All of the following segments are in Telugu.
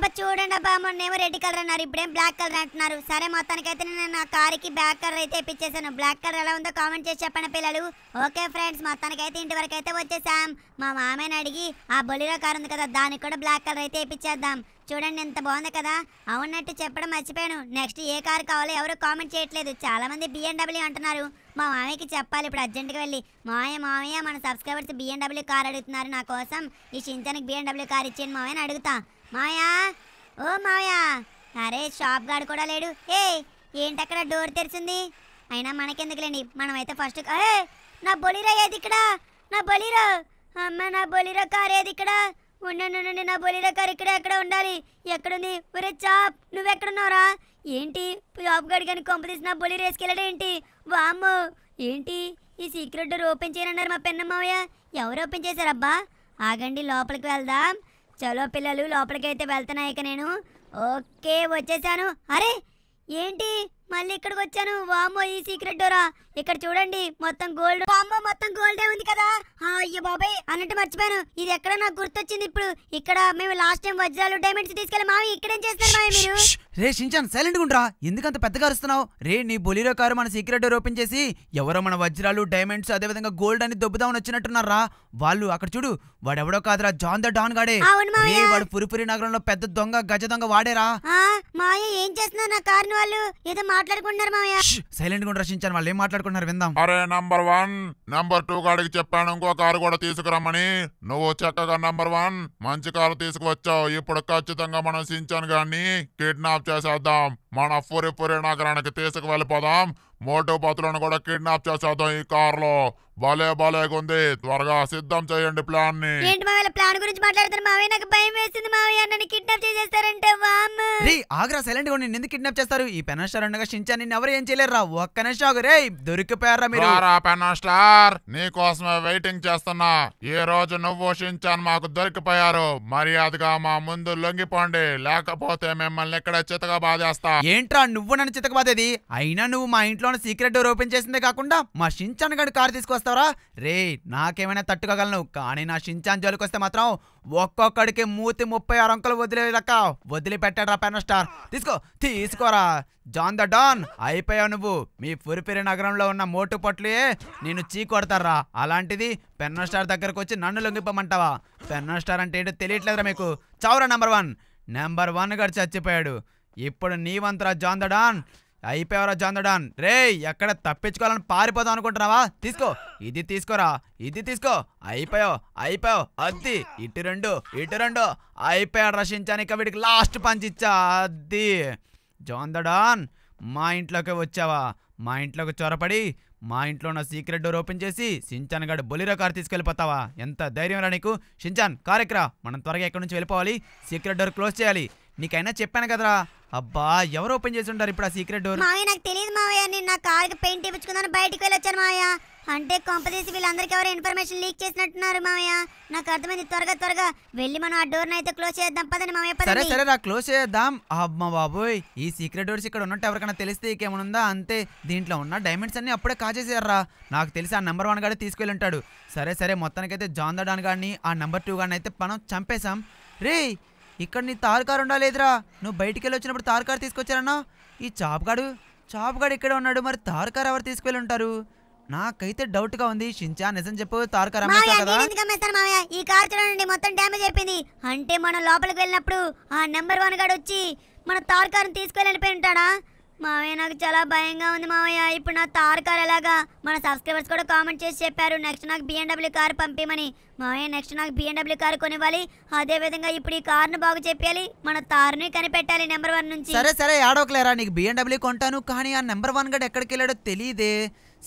అబ్బా చూడండి అబ్బా మొన్నేమో రెడ్ కలర్ అన్నారు ఇప్పుడేం బ్లాక్ కలర్ అంటున్నారు సరే మొత్తానికైతే నేను నా కారుకి బ్లాక్ కలర్ అయితే ఇప్పించేసాను బ్లాక్ కలర్ ఎలా ఉందో కామెంట్ చేసి చెప్పండి పిల్లలు ఓకే ఫ్రెండ్స్ మొత్తానికైతే ఇంటి వరకు అయితే వచ్చేసాం మా మామయ్యని అడిగి ఆ బొలిలో కారు ఉంది కదా దానికి కూడా బ్లాక్ కలర్ అయితే ఇప్పించేద్దాం చూడండి ఎంత బాగుంది కదా అవునట్టు చెప్పడం మర్చిపోయాను నెక్స్ట్ ఏ కారు కావాలో ఎవరు కామెంట్ చేయట్లేదు చాలా మంది బిఎండబ్ల్యూ అంటున్నారు మా మామయ్యకి చెప్పాలి ఇప్పుడు అర్జెంటుగా వెళ్ళి మామయ్య మామయ్య మన సబ్స్క్రైబర్స్ బిఎండబ్ల్యూ కార్ అడుగుతున్నారు నా కోసం ఈ చింతనకి డబ్ల్యూ కార్ ఇచ్చేయండి మామయ్యని అడుగుతా మాయా ఓ మాయా అరే షాప్ గార్డ్ కూడా లేడు ఏ ఏంటక్కడ డోర్ తెరిచింది అయినా మనకెందుకులేండి మనమైతే ఫస్ట్ అరే నా బొలిరో ఏది ఇక్కడ నా బొలిరో అమ్మ నా బొలిరో కార్ ఏది ఇక్కడ ఉండండి నా బొలీరా కారు ఇక్కడ ఎక్కడ ఉండాలి ఎక్కడుంది ఒరే చాప్ నువ్వెక్కడున్నావురా ఏంటి జాబ్ గార్డ్ కానీ కొంప నా బొలిరో వేసుకెళ్ళడం ఏంటి వామ్ ఏంటి ఈ సీక్రెట్ డోర్ ఓపెన్ చేయనన్నారు మా పెన్నమ్మయ్య ఎవరు ఓపెన్ చేశారబ్బా ఆగండి లోపలికి వెళ్దాం చలో పిల్లలు లోపలికైతే వెళ్తున్నాయి ఇక నేను ఓకే వచ్చేసాను అరే ఏంటి మళ్ళీ ఇక్కడికి వచ్చాను వామో ఈ సీక్రెట్ డోరా ఇక్కడ చూడండి మొత్తం గోల్డ్ వామో మొత్తం గోల్డే ఉంది కదా అయ్యో బాబాయ్ అన్నట్టు మర్చిపోయాను ఇది ఎక్కడ నాకు గుర్తొచ్చింది ఇప్పుడు ఇక్కడ మేము లాస్ట్ టైం వజ్రాలు డైమండ్స్ తీసుకెళ్ళి మావి ఇక్కడేం చేస్తారు మావి మీరు రే షించాన్ సైలెంట్ గుండ్రా ఎందుకంత పెద్దగా అరుస్తున్నావు రే నీ బొలీరో కారు మన సీక్రెట్ డోర్ ఓపెన్ చేసి ఎవరో మన వజ్రాలు డైమండ్స్ విధంగా గోల్డ్ అని దొబ్బుదామని వచ్చినట్టున్నారా వాళ్ళు అక్కడ చూడు వాడెవడో కాదురా జాన్ ద డాన్ గాడే వాడు పురిపురి నగరంలో పెద్ద దొంగ గజ దొంగ వాడేరా మాయ ఏం చేస్తున్నారు నా కారు వాళ్ళు ఏదో మాట్లాడుకుంటున్నారు మామయ్య సైలెంట్ గా రచించాను వాళ్ళు ఏం మాట్లాడుకుంటున్నారు విందాం అరే నంబర్ వన్ నంబర్ టూ కాడికి చెప్పాను ఇంకో కారు కూడా తీసుకురమ్మని నువ్వు చక్కగా నంబర్ వన్ మంచి కారు తీసుకువచ్చావు ఇప్పుడు ఖచ్చితంగా మనం సించాను గాన్ని కిడ్నాప్ చేసేద్దాం మన పూరి పూరి నగరానికి తీసుకు వెళ్ళిపోదాం మోటో పాత్రలను కూడా కిడ్నాప్ చేసేద్దాం ఈ కారులో భలే భలేగా ఉంది త్వరగా సిద్ధం చేయండి ప్లాన్ ని ఏంటి మావయ్య ప్లాన్ గురించి మాట్లాడుతున్న మావయ్య నాకు భయం వేస్తుంది మావయ్య నన్ను కిడ్నాప్ చేసేస్తారంటే వామ్ రే ఆగ్రా సైలెంట్ గా నిన్ను కిడ్నాప్ చేస్తారు ఈ పెనస్టార్ స్టార్ ఉండగా నిన్ను ఎవరు ఏం రా ఒక్క నిమిషం ఆగు రే దొరికిపోయారా మీరు రా పెన స్టార్ నీ కోసమే వెయిటింగ్ చేస్తున్నా ఈ రోజు నువ్వు షించాన్ మాకు దొరికిపోయారు మర్యాదగా మా ముందు లొంగిపోండి లేకపోతే మిమ్మల్ని ఇక్కడ చితక బాధేస్తా ఏంట్రా నువ్వు నన్ను చితక బాధేది అయినా నువ్వు మా ఇంట్లోనే సీక్రెట్ డోర్ ఓపెన్ చేసిందే కాకుండా మా షించాన్ గడు కారు తీసుకొస్తా చేస్తావరా రే నాకేమైనా తట్టుకోగలను కానీ నా షించాన్ జోలికొస్తే మాత్రం ఒక్కొక్కడికి మూతి ముప్పై ఆరు అంకులు వదిలేదక్క వదిలి రా పెన్ స్టార్ తీసుకో తీసుకోరా జాన్ ద డాన్ అయిపోయావు నువ్వు మీ పురిపిరి నగరంలో ఉన్న మోటు పొట్లే నేను కొడతారా అలాంటిది పెన్న స్టార్ దగ్గరకు వచ్చి నన్ను లొంగిపోమంటావా పెన్న స్టార్ అంటే ఏంటో తెలియట్లేదురా మీకు చౌరా నెంబర్ వన్ నెంబర్ వన్ గడిచి చచ్చిపోయాడు ఇప్పుడు నీ జాన్ ద డాన్ అయిపోయావరా చందడాన్ రే ఎక్కడ తప్పించుకోవాలని పారిపోదాం అనుకుంటున్నావా తీసుకో ఇది తీసుకోరా ఇది తీసుకో అయిపోయావు అయిపోయావు అద్ది ఇటు రెండు ఇటు రెండు అయిపోయాడు రషించాను ఇక వీడికి లాస్ట్ ఇచ్చా అద్ది జోందడాన్ మా ఇంట్లోకి వచ్చావా మా ఇంట్లోకి చొరపడి మా ఇంట్లో ఉన్న సీక్రెట్ డోర్ ఓపెన్ చేసి షించాన్ గడు బొలిరో కారు తీసుకెళ్ళిపోతావా ఎంత ధైర్యం రా నీకు షించాన్ కారెక్రా మనం త్వరగా ఎక్కడి నుంచి వెళ్ళిపోవాలి సీక్రెట్ డోర్ క్లోజ్ చేయాలి నీకైనా చెప్పాను కదరా అబ్బా ఎవరు ఓపెన్ చేసి ఉంటారు ఇప్పుడు ఆ సీక్రెట్ డోర్ మావయ్య నాకు తెలియదు మావయ్య నేను నా కార్ కి పెయింట్ ఇప్పించుకున్నాను బయటికి వెళ్ళొచ్చాను మావయ్య అంటే కంపెనీసి వీళ్ళందరికీ ఎవరో ఇన్ఫర్మేషన్ లీక్ చేసినట్టున్నారు మావయ్య నాకు అర్థమైంది త్వరగా త్వరగా వెళ్ళి మనం ఆ డోర్ అయితే క్లోజ్ చేద్దాం పదని మావయ్య సరే సరే రా క్లోజ్ చేద్దాం అమ్మ బాబోయ్ ఈ సీక్రెట్ డోర్స్ ఇక్కడ ఉన్నట్టు ఎవరికైనా తెలిస్తే ఉందా అంతే దీంట్లో ఉన్న డైమండ్స్ అన్ని అప్పుడే కాజేసారా నాకు తెలిసి ఆ నెంబర్ వన్ గాడి తీసుకెళ్ళి ఉంటాడు సరే సరే మొత్తానికైతే జాన్ దడాన్ గాని ఆ నెంబర్ టూ గాని అయితే మనం చంపేశాం రే ఇక్కడ నీ తారుకారు ఉండాలేదురా నువ్వు బయటికి వెళ్ళి వచ్చినప్పుడు తారుకారు తీసుకొచ్చారన్నా ఈ చాపగాడు చాపగాడు ఇక్కడ ఉన్నాడు మరి తారుకారు ఎవరు తీసుకువెళ్ళి ఉంటారు నాకైతే డౌట్ గా ఉంది షించా నిజం చెప్పు తారక ఈ చూడండి మొత్తం డ్యామేజ్ అయిపోయింది అంటే మనం లోపలికి వెళ్ళినప్పుడు ఆ నెంబర్ వన్ గాడు వచ్చి మన తారకారం తీసుకెళ్ళిపోయి ఉంటాడా మావయ్య నాకు చాలా భయంగా ఉంది మావయ్య ఇప్పుడు నా తార్ కార్ ఎలాగా మన సబ్స్క్రైబర్స్ కూడా కామెంట్ చేసి చెప్పారు నెక్స్ట్ నాకు బిఎండబ్ల్యూ కార్ పంపిమని మావయ్య నెక్స్ట్ నాకు బిఎండబ్ల్యూ కార్ కొనివ్వాలి అదే విధంగా ఇప్పుడు ఈ కార్ను బాగు చెప్పాలి మన తారుని కనిపెట్టాలి నెంబర్ వన్ నుంచి సరే సరే ఆడోకలేరా నీకు బిఎండబ్ల్యూ కొంటాను కానీ ఆ నెంబర్ వన్ గడ్ ఎక్కడికి వెళ్ళాడో తెలియదే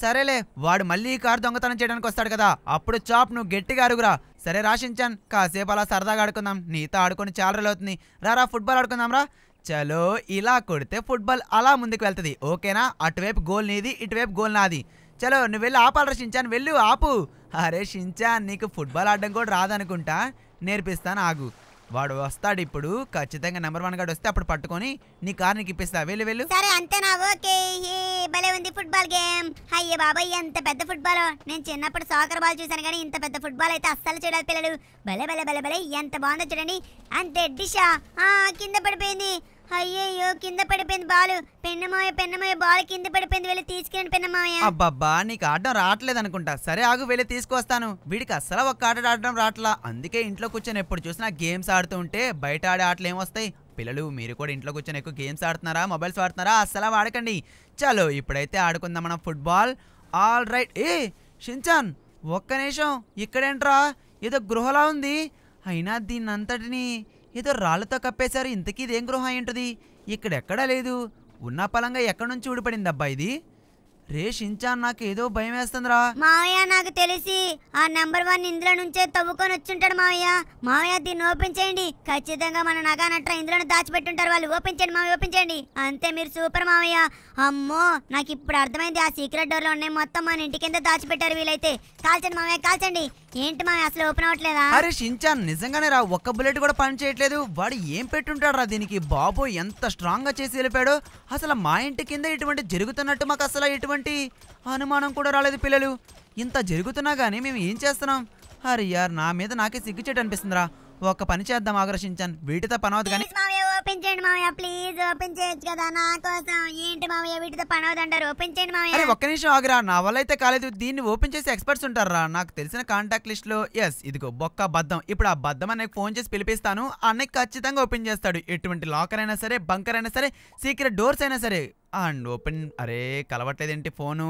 సరేలే వాడు మళ్ళీ ఈ దొంగతనం చేయడానికి వస్తాడు కదా అప్పుడు చాప్ నువ్వు గట్టిగా అరుగురా సరే రాశించాను కాసేపు అలా సరదాగా ఆడుకుందాం నీతో ఆడుకుని చాలా అవుతుంది రా ఫుట్బాల్ ఆడుకుందాం రా చలో ఇలా కొడితే ఫుట్బాల్ అలా ముందుకు వెళ్తుంది ఓకేనా అటువైపు గోల్ నీది ఇటువైపు గోల్ నాది చలో నువ్వు వెళ్ళి ఆపాలరా షించాన్ వెళ్ళు ఆపు అరే షించాన్ నీకు ఫుట్బాల్ ఆడడం కూడా రాదనుకుంటా నేర్పిస్తాను ఆగు వాడు వస్తాడు ఇప్పుడు ఖచ్చితంగా నెంబర్ వన్ గాడు వస్తే అప్పుడు పట్టుకొని నీ కార్ నీకు ఇప్పిస్తా వెళ్ళు వెళ్ళు సరే అంతేనా ఓకే భలే ఉంది ఫుట్బాల్ గేమ్ అయ్యే బాబాయ్ ఎంత పెద్ద ఫుట్బాల్ నేను చిన్నప్పుడు సాకర్ బాల్ చూసాను కానీ ఇంత పెద్ద ఫుట్బాల్ అయితే అస్సలు చూడాలి పిల్లలు భలే భలే భలే భలే ఎంత బాగుందో చూడండి అంతే డిషా కింద పడిపోయింది అయ్యయ్యో కింద పడిపోయింది బాలు పెన్నమాయ పెన్నమాయ బాల్ కింద పడిపోయింది వెళ్ళి తీసుకెళ్ళి పెన్నమాయ అబ్బబ్బా నీకు ఆడడం రావట్లేదు అనుకుంటా సరే ఆగు వెళ్ళి తీసుకొస్తాను వీడికి అసలు ఒక ఆట ఆడడం రావట్లా అందుకే ఇంట్లో కూర్చొని ఎప్పుడు చూసినా గేమ్స్ ఆడుతూ ఉంటే బయట ఆడే ఆటలు ఏమొస్తాయి పిల్లలు మీరు కూడా ఇంట్లో కూర్చొని ఎక్కువ గేమ్స్ ఆడుతున్నారా మొబైల్స్ ఆడుతున్నారా అసలు ఆడకండి చలో ఇప్పుడైతే ఆడుకుందాం మనం ఫుట్బాల్ ఆల్ రైట్ ఏ షించాన్ ఒక్క నిమిషం ఇక్కడేంట్రా ఏదో గృహలా ఉంది అయినా దీన్నంతటిని ఏదో రాళ్లతో కప్పేశారు ఇంతకీ ఇదేం గృహం ఏంటది ఇక్కడెక్కడా లేదు ఉన్న పలంగా ఎక్కడి నుంచి ఊడిపడింది ఇది రేషించా నాకు ఏదో భయం వేస్తుందిరా మావయ్య నాకు తెలిసి ఆ నెంబర్ వన్ ఇందులో నుంచే తవ్వుకొని ఉంటాడు మావయ్య మావయ్య దీన్ని ఓపెన్ చేయండి ఖచ్చితంగా మన నగానట్రా ఇందులోనే దాచిపెట్టుంటారు వాళ్ళు ఓపెన్ చేయండి మావి ఓపెన్ చేయండి అంతే మీరు సూపర్ మావయ్య అమ్మో నాకు ఇప్పుడు అర్థమైంది ఆ సీక్రెట్ డోర్లో ఉన్నాయి మొత్తం మన ఇంటి కింద దాచిపెట్టారు వీలైతే కాల్చండి మావయ్య కాల్చండి ఏంటి మావి అసలు ఓపెన్ అవ్వట్లేదా అరే షించాన్ నిజంగానే రా ఒక్క బుల్లెట్ కూడా పని చేయట్లేదు వాడు ఏం పెట్టుంటాడు రా దీనికి బాబు ఎంత స్ట్రాంగ్ గా చేసి వెళ్ళిపోయాడు అసలు మా ఇంటి కింద ఇటువంటి జరుగుతున్నట్టు మాకు అసలు ఇటువంటి ఏంటి అనుమానం కూడా రాలేదు పిల్లలు ఇంత జరుగుతున్నా కానీ మేము ఏం చేస్తున్నాం అరే యార్ నా మీద నాకే చెట్టు అనిపిస్తుందిరా ఒక పని చేద్దాం ఆకర్షించాను వీటితో పనవద్దు కానీ ఓపెన్ చేయండి మామయ్య ప్లీజ్ ఓపెన్ చేయొచ్చు కదా నా కోసం ఏంటి మామయ్య వీటితో పనవద్దు అంటారు ఓపెన్ చేయండి మామయ్య అరే ఒక్క నిమిషం ఆగిరా నా వల్ల అయితే కాలేదు దీన్ని ఓపెన్ చేసి ఎక్స్పర్ట్స్ ఉంటారా నాకు తెలిసిన కాంటాక్ట్ లిస్ట్ లో ఎస్ ఇదిగో బొక్క బద్దం ఇప్పుడు ఆ బద్దం అన్నకి ఫోన్ చేసి పిలిపిస్తాను అన్నకి ఖచ్చితంగా ఓపెన్ చేస్తాడు ఎటువంటి లాకర్ అయినా సరే బంకర్ అయినా సరే సీక్రెట్ డోర్స్ అయినా సరే అండ్ ఓపెన్ అరే కలవట్లేదేంటి ఫోను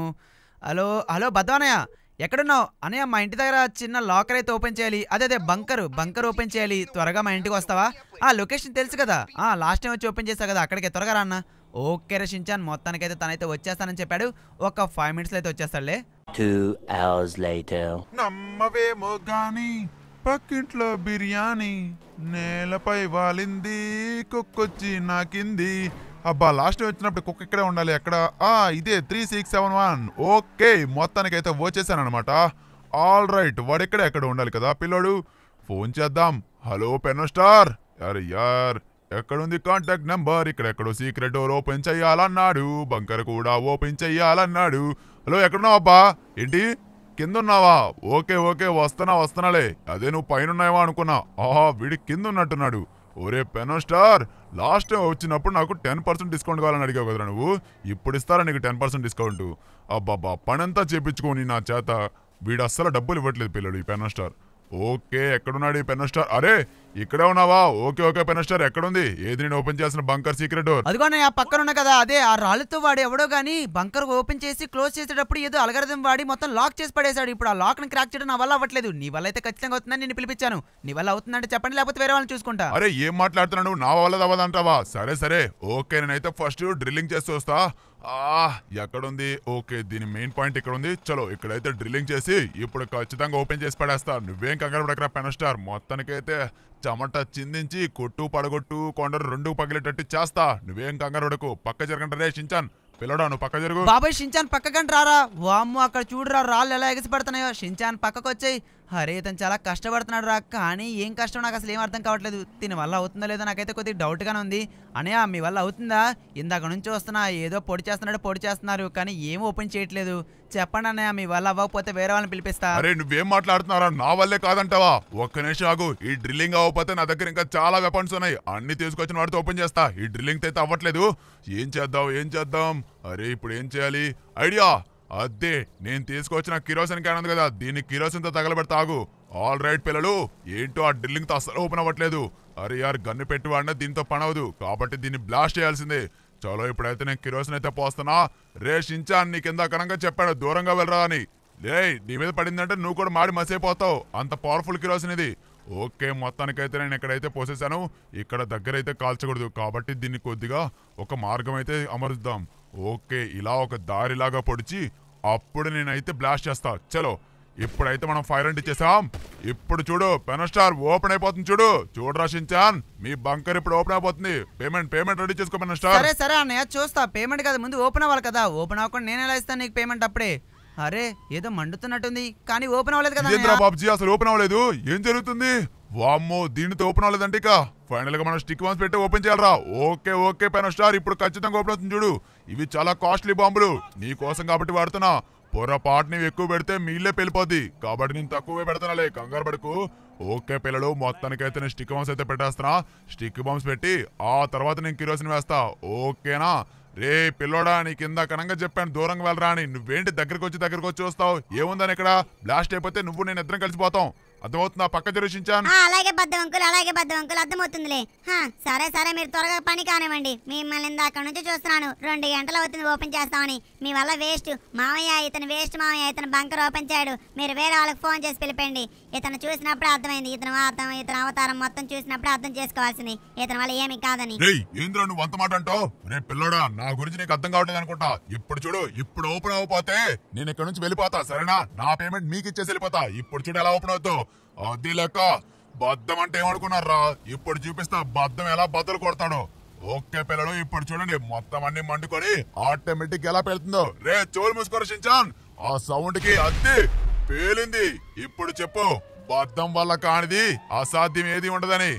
హలో హలో బద్దం అన్నయ్య ఎక్కడున్నావు అనే మా ఇంటి దగ్గర చిన్న లాకర్ అయితే ఓపెన్ చేయాలి అదే అదే బంకర్ బంకర్ ఓపెన్ చేయాలి త్వరగా మా ఇంటికి వస్తావా ఆ లొకేషన్ తెలుసు కదా ఆ లాస్ట్ టైం వచ్చి ఓపెన్ చేస్తావు కదా అక్కడికి త్వరగా రాన్న ఓకే రషించాన్ మొత్తానికైతే తనైతే వచ్చేస్తానని చెప్పాడు ఒక ఫైవ్ మినిట్స్ అయితే వచ్చేస్తాడులే నమ్మవేమో గాని పక్కింట్లో బిర్యానీ నేలపై వాలింది కుక్కొచ్చి నాకింది అబ్బా లాస్ట్ వచ్చినప్పుడు కుక్క ఇక్కడే ఉండాలి ఎక్కడ ఆ ఇదే three six seven one okay మొత్తానికైతే వచ్చేసాను అనమాట ఆల్ రైట్ వాడు ఇక్కడే ఎక్కడ ఉండాలి కదా పిల్లోడు ఫోన్ చేద్దాం హలో పెనో స్టార్ యార్ యార్ ఎక్కడుంది కాంటాక్ట్ నెంబర్ ఇక్కడెక్కడో సీక్రెట్ డోర్ ఓపెన్ చేయాలన్నాడు బంకర్ కూడా ఓపెన్ చెయ్యాలన్నాడు హలో ఎక్కడున్నావు అబ్బా ఏంటి ఉన్నావా ఓకే ఓకే వస్తున్నా వస్తున్నాలే అదే నువ్వు పైన ఉన్నావా అనుకున్నా ఆహా వీడి కింద ఉన్నట్టున్నాడు ఒరే పెనో స్టార్ లాస్ట్ టైం వచ్చినప్పుడు నాకు టెన్ పర్సెంట్ డిస్కౌంట్ కావాలని అడిగావు కదా నువ్వు ఇప్పుడు ఇస్తారా నీకు టెన్ పర్సెంట్ డిస్కౌంట్ అబ్బాబ్బా పనంతా చేయించుకోని నా చేత వీడు అస్సలు డబ్బులు ఇవ్వట్లేదు పిల్లడు ఈ పెనో స్టార్ ఓకే ఎక్కడున్నాడు ఈ పెనో స్టార్ అరే ఇక్కడే ఉన్నావా ఓకే ఓకే పెనస్టర్ ఎక్కడుంది ఏది నేను ఓపెన్ చేసిన బంకర్ సీక్రెట్ డోర్ అదిగోనే ఆ పక్కన ఉన్న కదా అదే ఆ రాళ్ళతో వాడు ఎవడో గానీ బంకర్ ఓపెన్ చేసి క్లోజ్ చేసేటప్పుడు ఏదో అలగరదం వాడి మొత్తం లాక్ చేసి పడేశాడు ఇప్పుడు ఆ లాక్ ని క్రాక్ చేయడం నా వల్ల అవ్వట్లేదు నీ వల్ల అయితే ఖచ్చితంగా అవుతుందని నేను పిలిపించాను నీ వల్ల అవుతుందంటే చెప్పండి లేకపోతే వేరే వాళ్ళని చూసుకుంటా అరే ఏం మాట్లాడుతున్నాడు నా వల్ల అవ్వదంటావా సరే సరే ఓకే నేనైతే ఫస్ట్ డ్రిల్లింగ్ చేసి వస్తా ఎక్కడుంది ఓకే దీని మెయిన్ పాయింట్ ఇక్కడ ఉంది చలో ఇక్కడైతే డ్రిల్లింగ్ చేసి ఇప్పుడు ఖచ్చితంగా ఓపెన్ చేసి పడేస్తా నువ్వేం కంగారు పడకరా పెనస్టార్ మొత్తానికైతే చెమట చిందించి కొట్టు పడగొట్టు కొండరు రెండు పగిలేటట్టు చేస్తా నువ్వేం కంగారు పడకు పక్క జరగండి రే షించాన్ పిల్లడా నువ్వు పక్క జరుగు బాబాయ్ షించాన్ పక్కకండి రారా వామ్మ అక్కడ చూడరా రాళ్ళు ఎలా ఎగిసి పడుతున్నాయో షించాన్ పక్కకు వచ్చాయి అరే ఇతను చాలా కష్టపడుతున్నాడు రా కానీ ఏం కష్టం నాకు అసలు ఏం అర్థం కావట్లేదు దీని వల్ల అవుతుందో లేదో నాకైతే కొద్దిగా డౌట్గానే ఉంది అనే మీ వల్ల అవుతుందా ఇందాక నుంచి వస్తున్నా ఏదో పొడి చేస్తున్నాడు పొడి చేస్తున్నారు కానీ ఏం ఓపెన్ చేయట్లేదు చెప్పండి అన్నయ్య మీ వల్ల అవ్వకపోతే వేరే వాళ్ళని పిలిపిస్తా అరే నువ్వేం మాట్లాడుతున్నారా నా వల్లే కాదంటావా ఒక్క నిమిషం ఆగు ఈ డ్రిల్లింగ్ అవ్వకపోతే నా దగ్గర ఇంకా చాలా వెపన్స్ ఉన్నాయి అన్ని తీసుకొచ్చిన వాడితో ఓపెన్ చేస్తా ఈ డ్రిల్లింగ్ అయితే అవ్వట్లేదు ఏం చేద్దాం ఏం చేద్దాం అరే ఇప్పుడు ఏం చేయాలి ఐడియా అదే నేను తీసుకొచ్చిన కిరోసిన్ క్యాన్ ఉంది కదా దీన్ని కిరోసిన్తో తగలబెడతా తాగు ఆల్ రైట్ పిల్లలు ఏంటో ఆ డ్రిల్లింగ్తో అస్సలు ఓపెన్ అవ్వట్లేదు అరే యార్ గన్ను వాడినా దీంతో పనవదు కాబట్టి దీన్ని బ్లాస్ట్ చేయాల్సిందే చలో ఇప్పుడైతే నేను కిరోసిన్ అయితే పోస్తున్నా రేషించా అని నీ కింద కనంగా చెప్పాడు దూరంగా వెళ్ళరా అని లే నీ మీద పడిందంటే నువ్వు కూడా మాడి మసైపోతావు అంత పవర్ఫుల్ కిరోసిన్ ఇది ఓకే మొత్తానికైతే నేను ఎక్కడైతే పోసేసాను ఇక్కడ దగ్గర అయితే కాల్చకూడదు కాబట్టి దీన్ని కొద్దిగా ఒక మార్గం అయితే అమరుద్దాం ఓకే ఇలా ఒక దారిలాగా పొడిచి అప్పుడు నేనైతే బ్లాస్ట్ చేస్తా చలో ఇప్పుడైతే మనం ఫైర్ అంటి చేసాం ఇప్పుడు చూడు పెనస్టార్ ఓపెన్ అయిపోతుంది చూడు చూడు షించాన్ మీ బంకర్ ఇప్పుడు ఓపెన్ అయిపోతుంది పేమెంట్ పేమెంట్ రెడీ చేసుకో పెనస్టార్ సరే సరే అన్నయ్య చూస్తా పేమెంట్ కదా ముందు ఓపెన్ అవ్వాలి కదా ఓపెన్ అవ్వకుండా నేను ఎలా ఇస్తాను నీకు పేమెంట్ అప్పుడే అరే ఏదో మండుతున్నట్టుంది కానీ ఓపెన్ అవ్వలేదు కదా పబ్జీ అసలు ఓపెన్ అవ్వలేదు ఏం జరుగుతుంది వామ్మో దీనితో ఓపెన్ అవ్వలేదంటే ఇక ఫైనల్ గా మనం స్టిక్ వన్స్ పెట్టి ఓపెన్ చేయాలరా ఓకే ఓకే పైన స్టార్ ఇప్పుడు ఖచ్చితంగా ఓపెన్ అవుతుంది చూడు ఇవి చాలా కాస్ట్లీ బాంబులు నీ కోసం కాబట్టి వాడుతున్నా పొరపాటు నువ్వు ఎక్కువ పెడితే మీళ్ళే పెళ్ళిపోద్ది కాబట్టి నేను తక్కువే పెడతానలే కంగారు పడుకు ఓకే పిల్లలు మొత్తానికైతే నేను స్టిక్ బాంబ్స్ అయితే పెట్టేస్తున్నా స్టిక్ బాంబ్స్ పెట్టి ఆ తర్వాత నేను కిరోసిన్ వేస్తా ఓకేనా రే పిల్లోడా నీ కింద కనంగా చెప్పాను దూరంగా వెళ్ళరా అని నువ్వేంటి దగ్గరకు వచ్చి దగ్గరకు వచ్చి వస్తావు ఏముందని ఇక్కడ బ్లాస్ట్ అయిపోతే నువ్వు నేను ఇద్దరం కలిసిపోతాం అర్థమవుతుందా పక్క జరుషించాను అలాగే పెద్ద అంకుల్ అలాగే బద్ద అంకుల్ అర్థమవుతుందిలే సరే సరే మీరు త్వరగా పని కానివ్వండి మిమ్మల్ని అక్కడ నుంచి చూస్తున్నాను రెండు గంటలు అవుతుంది ఓపెన్ చేస్తామని మీ వల్ల వేస్ట్ మామయ్య ఇతను వేస్ట్ మామయ్య ఇతను బంకర్ ఓపెన్ చేయడు మీరు వేరే వాళ్ళకి ఫోన్ చేసి పిలిపండి ఇతను చూసినప్పుడు అర్థమైంది ఇతను అర్థం ఇతను అవతారం మొత్తం చూసినప్పుడు అర్థం చేసుకోవాల్సింది ఇతని వల్ల ఏమి కాదని ఏంద్రా నువ్వు అంత మాట అంటావు రే పిల్లడా నా గురించి నీకు అర్థం కావట్లేదు అనుకుంటా ఇప్పుడు చూడు ఇప్పుడు ఓపెన్ అవ్వకపోతే నేను ఇక్కడ నుంచి వెళ్ళిపోతా సరేనా నా పేమెంట్ మీకు ఇచ్చేసి వెళ్ళిపోతా ఇప్పుడు చూడు ఎలా ఓపెన్ అవుతావు అది లెక్క బద్దం అంటే ఏమనుకున్నారా ఇప్పుడు చూపిస్తా బద్దం ఎలా బద్దలు కొడతాడో ఓకే పిల్లలు ఇప్పుడు చూడండి మొత్తం అన్ని మండుకొని ఆటోమేటిక్ ఎలా పెళ్తుందో రే చోలు మూసుకోరు ఆ సౌండ్ కి అద్దె పేలింది ఇప్పుడు చెప్పు బద్దం వల్ల కానిది అసాధ్యం ఏది ఉండదని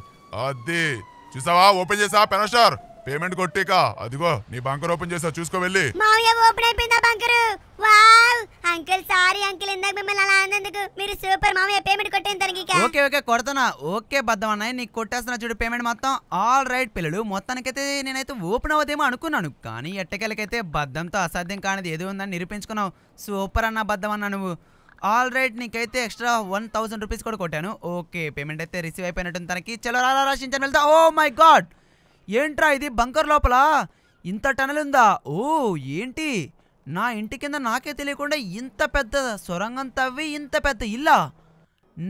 అద్దె చూసావా ఓపెన్ చేసా పెనస్టార్ పేమెంట్ కొట్టాక అదిగో నీ బంకర్ ఓపెన్ చేసా చూసుకో వెళ్ళి మావయ్య ఓపెన్ అయిపోయిందా bunker wow uncle sorry uncle ఇందాక మిమ్మల్ని అలా అన్నందుకు మీరు సూపర్ మామయ్య పేమెంట్ కొట్టేంత ఓకే ఓకే కొడతానా ఓకే బద్దం అన్నయ్య నీకు కొట్టేస్తున్నా చూడు పేమెంట్ మొత్తం ఆల్ రైట్ పిల్లలు మొత్తానికైతే నేనైతే ఓపెన్ అవ్వదేమో అనుకున్నాను కానీ ఎట్టకెళ్ళకైతే బద్దంతో అసాధ్యం కానిది ఏదో ఉందని నిరూపించుకున్నావు సూపర్ అన్న బద్దం అన్నా నువ్వు ఆల్ రైట్ నీకైతే ఎక్స్ట్రా వన్ థౌసండ్ రూపీస్ కూడా కొట్టాను ఓకే పేమెంట్ అయితే రిసీవ్ అయిపోయినట్టు తనకి చలో రాలా రాసించాను వెళ్తా ఓ మై గాడ్ ఏంట్రా ఇది బంకర్ లోపల ఇంత టనల్ ఉందా ఓ ఏంటి నా ఇంటి కింద నాకే తెలియకుండా ఇంత పెద్ద సొరంగం తవ్వి ఇంత పెద్ద ఇల్లా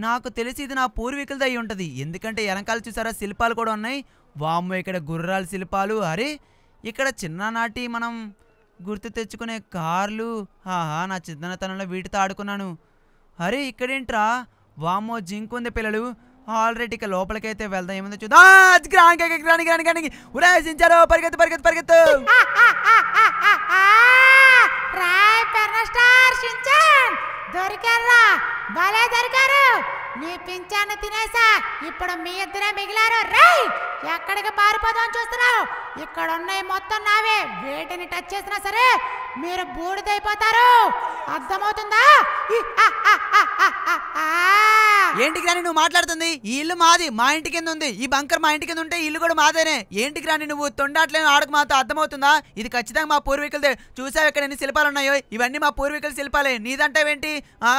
నాకు తెలిసి ఇది నా పూర్వీకులది అయి ఉంటుంది ఎందుకంటే వెనకాల చూసారా శిల్పాలు కూడా ఉన్నాయి వామ్మ ఇక్కడ గుర్రాల శిల్పాలు అరే ఇక్కడ చిన్ననాటి మనం గుర్తు తెచ్చుకునే కార్లు ఆహా నా చిన్నతనంలో వీటితో ఆడుకున్నాను అరే ఇక్కడేంట్రా వామ్మో జింకు ఉంది పిల్లలు ఆల్రెడీ ఇక అయితే వెళ్దాం ఏముందో చూద్దాం గ్రానికి గ్రానికి గ్రానికి గ్రానికి ఉరేసించారు పరిగెత్తు పరిగెత్తు పరిగెత్తు రాయ్ పెర్నస్టార్ షించాన్ దొరికారా భలే దొరికారు నీ పింఛాన్ని తినేసా ఇప్పుడు మీ ఇద్దరే మిగిలారు రై ఎక్కడికి పారిపోదాం చూస్తున్నావు ఇక్కడ ఉన్నాయి మొత్తం నావే వేటిని టచ్ చేసినా సరే మీరు బూడిదైపోతారు అర్థమవుతుందా ఏంటికి రాని నువ్వు మాట్లాడుతుంది ఈ ఇల్లు మాది మా ఇంటి కింద ఉంది ఈ బంకర్ మా ఇంటి కింద ఉంటే ఇల్లు కూడా మాదేనే ఏంటికి రాని నువ్వు తొండాట్లేని ఆడకు మాతో అర్థమవుతుందా ఇది ఖచ్చితంగా మా పూర్వీకులదే చూసావు ఇక్కడ ఎన్ని శిల్పాలు ఉన్నాయో ఇవన్నీ మా పూర్వీకుల శిల్పాలే నీదంటావేంటి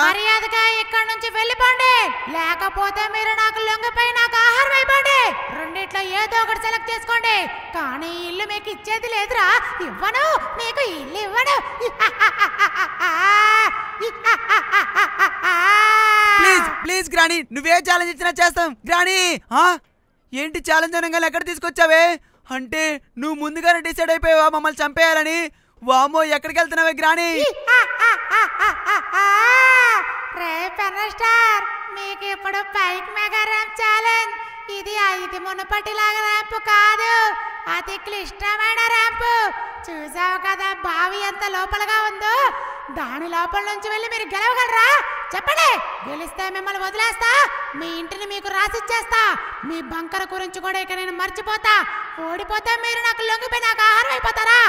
మర్యాదగా ఇక్కడ నుంచి వెళ్ళిపోండి లేకపోతే మీరు నాకు లొంగపై నాకు ఆహారం అయిపోండి రెండిట్లో ఏదో ఒకటి సెలెక్ట్ చేసుకోండి కానీ ఇల్లు మీకు ఇచ్చేది లేదురా ఇవ్వను మీకు ఇల్లు ఇవ్వను ప్లీజ్ ప్లీజ్ గ్రాణి నువ్వే ఛాలెంజ్ ఇచ్చినా చేస్తాం గ్రాణి ఏంటి ఛాలెంజ్ అనగా ఎక్కడ తీసుకొచ్చావే అంటే నువ్వు ముందుగానే డిసైడ్ అయిపోయావా మమ్మల్ని చంపేయాలని వామో ఎక్కడికి వెళ్తున్నావే గ్రాణి రే పెనస్టార్ మీకు ఇప్పుడు మెగా ర్యాంప్ ఛాలెంజ్ ఇది మునుపటి లాగా ర్యాంప్ కాదు అతి క్లిష్టమైన ర్యాంప్ చూసావు కదా బావి ఎంత లోపలగా ఉందో దాని లోపల నుంచి వెళ్ళి మీరు గెలవగలరా చెప్పండి గెలిస్తే మిమ్మల్ని వదిలేస్తా మీ ఇంటిని మీకు రాసిచ్చేస్తా మీ బంకర గురించి కూడా ఇక నేను మర్చిపోతా ఓడిపోతే మీరు నాకు లొంగిపోయి నాకు ఆహారం అయిపోతారా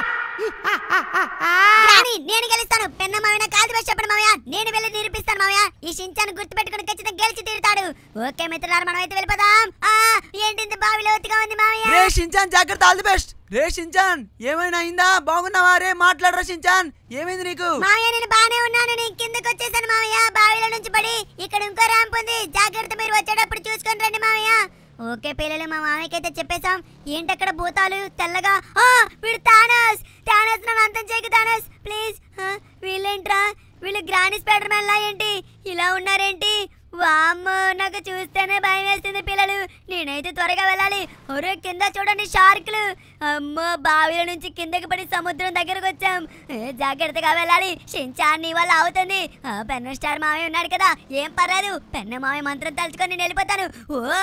నేను గెలుస్తాను పెన్న మామయ్య కాదు చెప్పండి మామయ్య నేను వెళ్ళి నిరూపిస్తాను మామయ్య ఈ గుర్తు గుర్తుపెట్టుకుని ఖచ్చితంగా గెలిచి తీరుతాడు ఓకే మిత్రులారు మనం అయితే వెళ్ళిపోదాం ఏంటి బావిలో ఒత్తిగా ఉంది మామయ్య రే షించాన్ జాగ్రత్త ఆల్ ది బెస్ట్ రే షించాన్ ఏమైనా అయిందా బాగున్నావా రే మాట్లాడరా షించాన్ ఏమైంది నీకు మామయ్య నేను బానే ఉన్నాను నేను కిందకి వచ్చేసాను మామయ్య బావిలో నుంచి పడి ఇక్కడ ఇంకో ర్యాంప్ ఉంది జాగ్రత్త మీరు వచ్చేటప్పుడు చూసుకొని రండి మామయ్య ఓకే పిల్లలు మా మామయ్యకైతే చెప్పేశాం ఏంటక్కడ భూతాలు తెల్లగా వీడు తానస్ టానస్ నన్ను అంతం చేయకు టానస్ ప్లీజ్ వీళ్ళేంట్రా వీళ్ళు గ్రాని స్పైడర్ మ్యాన్ లా ఏంటి ఇలా ఉన్నారేంటి వామ్ నాకు చూస్తేనే భయం వేస్తుంది పిల్లలు నేనైతే త్వరగా వెళ్ళాలి ఒరే కింద చూడండి షార్క్లు అమ్మో బావిల నుంచి కిందకి పడి సముద్రం దగ్గరకు వచ్చాం జాగ్రత్తగా వెళ్ళాలి షించాన్ నీ వల్ల అవుతుంది పెన్న స్టార్ మామయ్య ఉన్నాడు కదా ఏం పర్లేదు పెన్న మామయ్య మంత్రం తలుచుకొని నేను వెళ్ళిపోతాను ఓ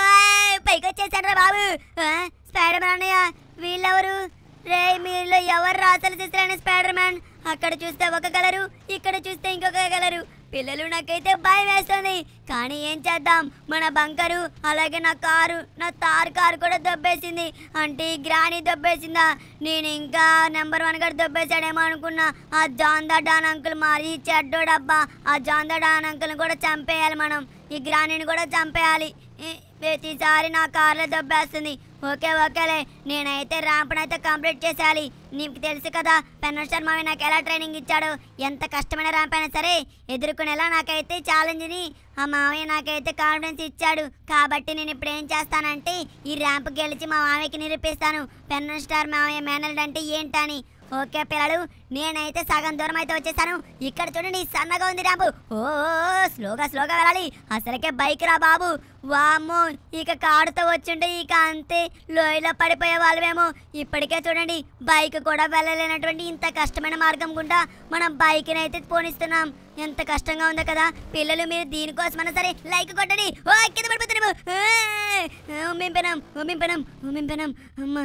పైకి వచ్చేసాను రా బాబు స్పైడర్ మ్యాన్ అన్నయ్య వీళ్ళెవరు రే మీలో ఎవరు రాసలు చేస్తారని స్పైడర్ మ్యాన్ అక్కడ చూస్తే ఒక కలరు ఇక్కడ చూస్తే ఇంకొక కలరు పిల్లలు నాకైతే భయం వేస్తుంది కానీ ఏం చేద్దాం మన బంకరు అలాగే నా కారు నా తార్ కారు కూడా దొబ్బేసింది అంటే గ్రాని దొబ్బేసిందా నేను ఇంకా నెంబర్ వన్ గారు దొబ్బేశాడేమో అనుకున్నా ఆ జాందా డాన్ అంకుల్ మరి చెడ్డోడబ్బా ఆ జాందా డాన్ అంకుల్ని కూడా చంపేయాలి మనం ఈ గ్రానీని కూడా చంపేయాలి ప్రతిసారి నా కార్లో దొబ్బేస్తుంది ఓకే ఓకేలే నేనైతే ర్యాంప్నైతే అయితే కంప్లీట్ చేసేయాలి నీకు తెలుసు కదా పెన్నర్ మావి నాకు ఎలా ట్రైనింగ్ ఇచ్చాడు ఎంత కష్టమైన ర్యాంప్ అయినా సరే ఎదుర్కొనేలా నాకైతే ఛాలెంజ్ని ఆ మావయ్య నాకైతే కాన్ఫిడెన్స్ ఇచ్చాడు కాబట్టి నేను ఇప్పుడు ఏం చేస్తానంటే ఈ ర్యాంప్ గెలిచి మా మామయ్యకి నిరూపిస్తాను పెన్నర్ స్టార్ మామయ్య మేనల్డ్ అంటే ఏంటని ఓకే పిల్లలు నేనైతే సగం దూరం అయితే వచ్చేసాను ఇక్కడ చూడండి సన్నగా ఉంది ర్యాంపు ఓ స్లోగా స్లోగా వెళ్ళాలి అసలకే బైక్ రా బాబు వామ్మో ఇక కాడుతో వచ్చిండే ఇక అంతే లోయలో పడిపోయే వాళ్ళమేమో ఇప్పటికే చూడండి బైక్ కూడా వెళ్ళలేనటువంటి ఇంత కష్టమైన మార్గం గుండా మనం బైక్ని అయితే పోనిస్తున్నాం ఎంత కష్టంగా ఉందో కదా పిల్లలు మీరు దీనికోసం అన్న సరే లైక్ కొట్టండి ఓ కింద పడిపోతున్నాము ఉమ్మింపనం ఉమ్మింపనం ఉమ్మింపనం అమ్మ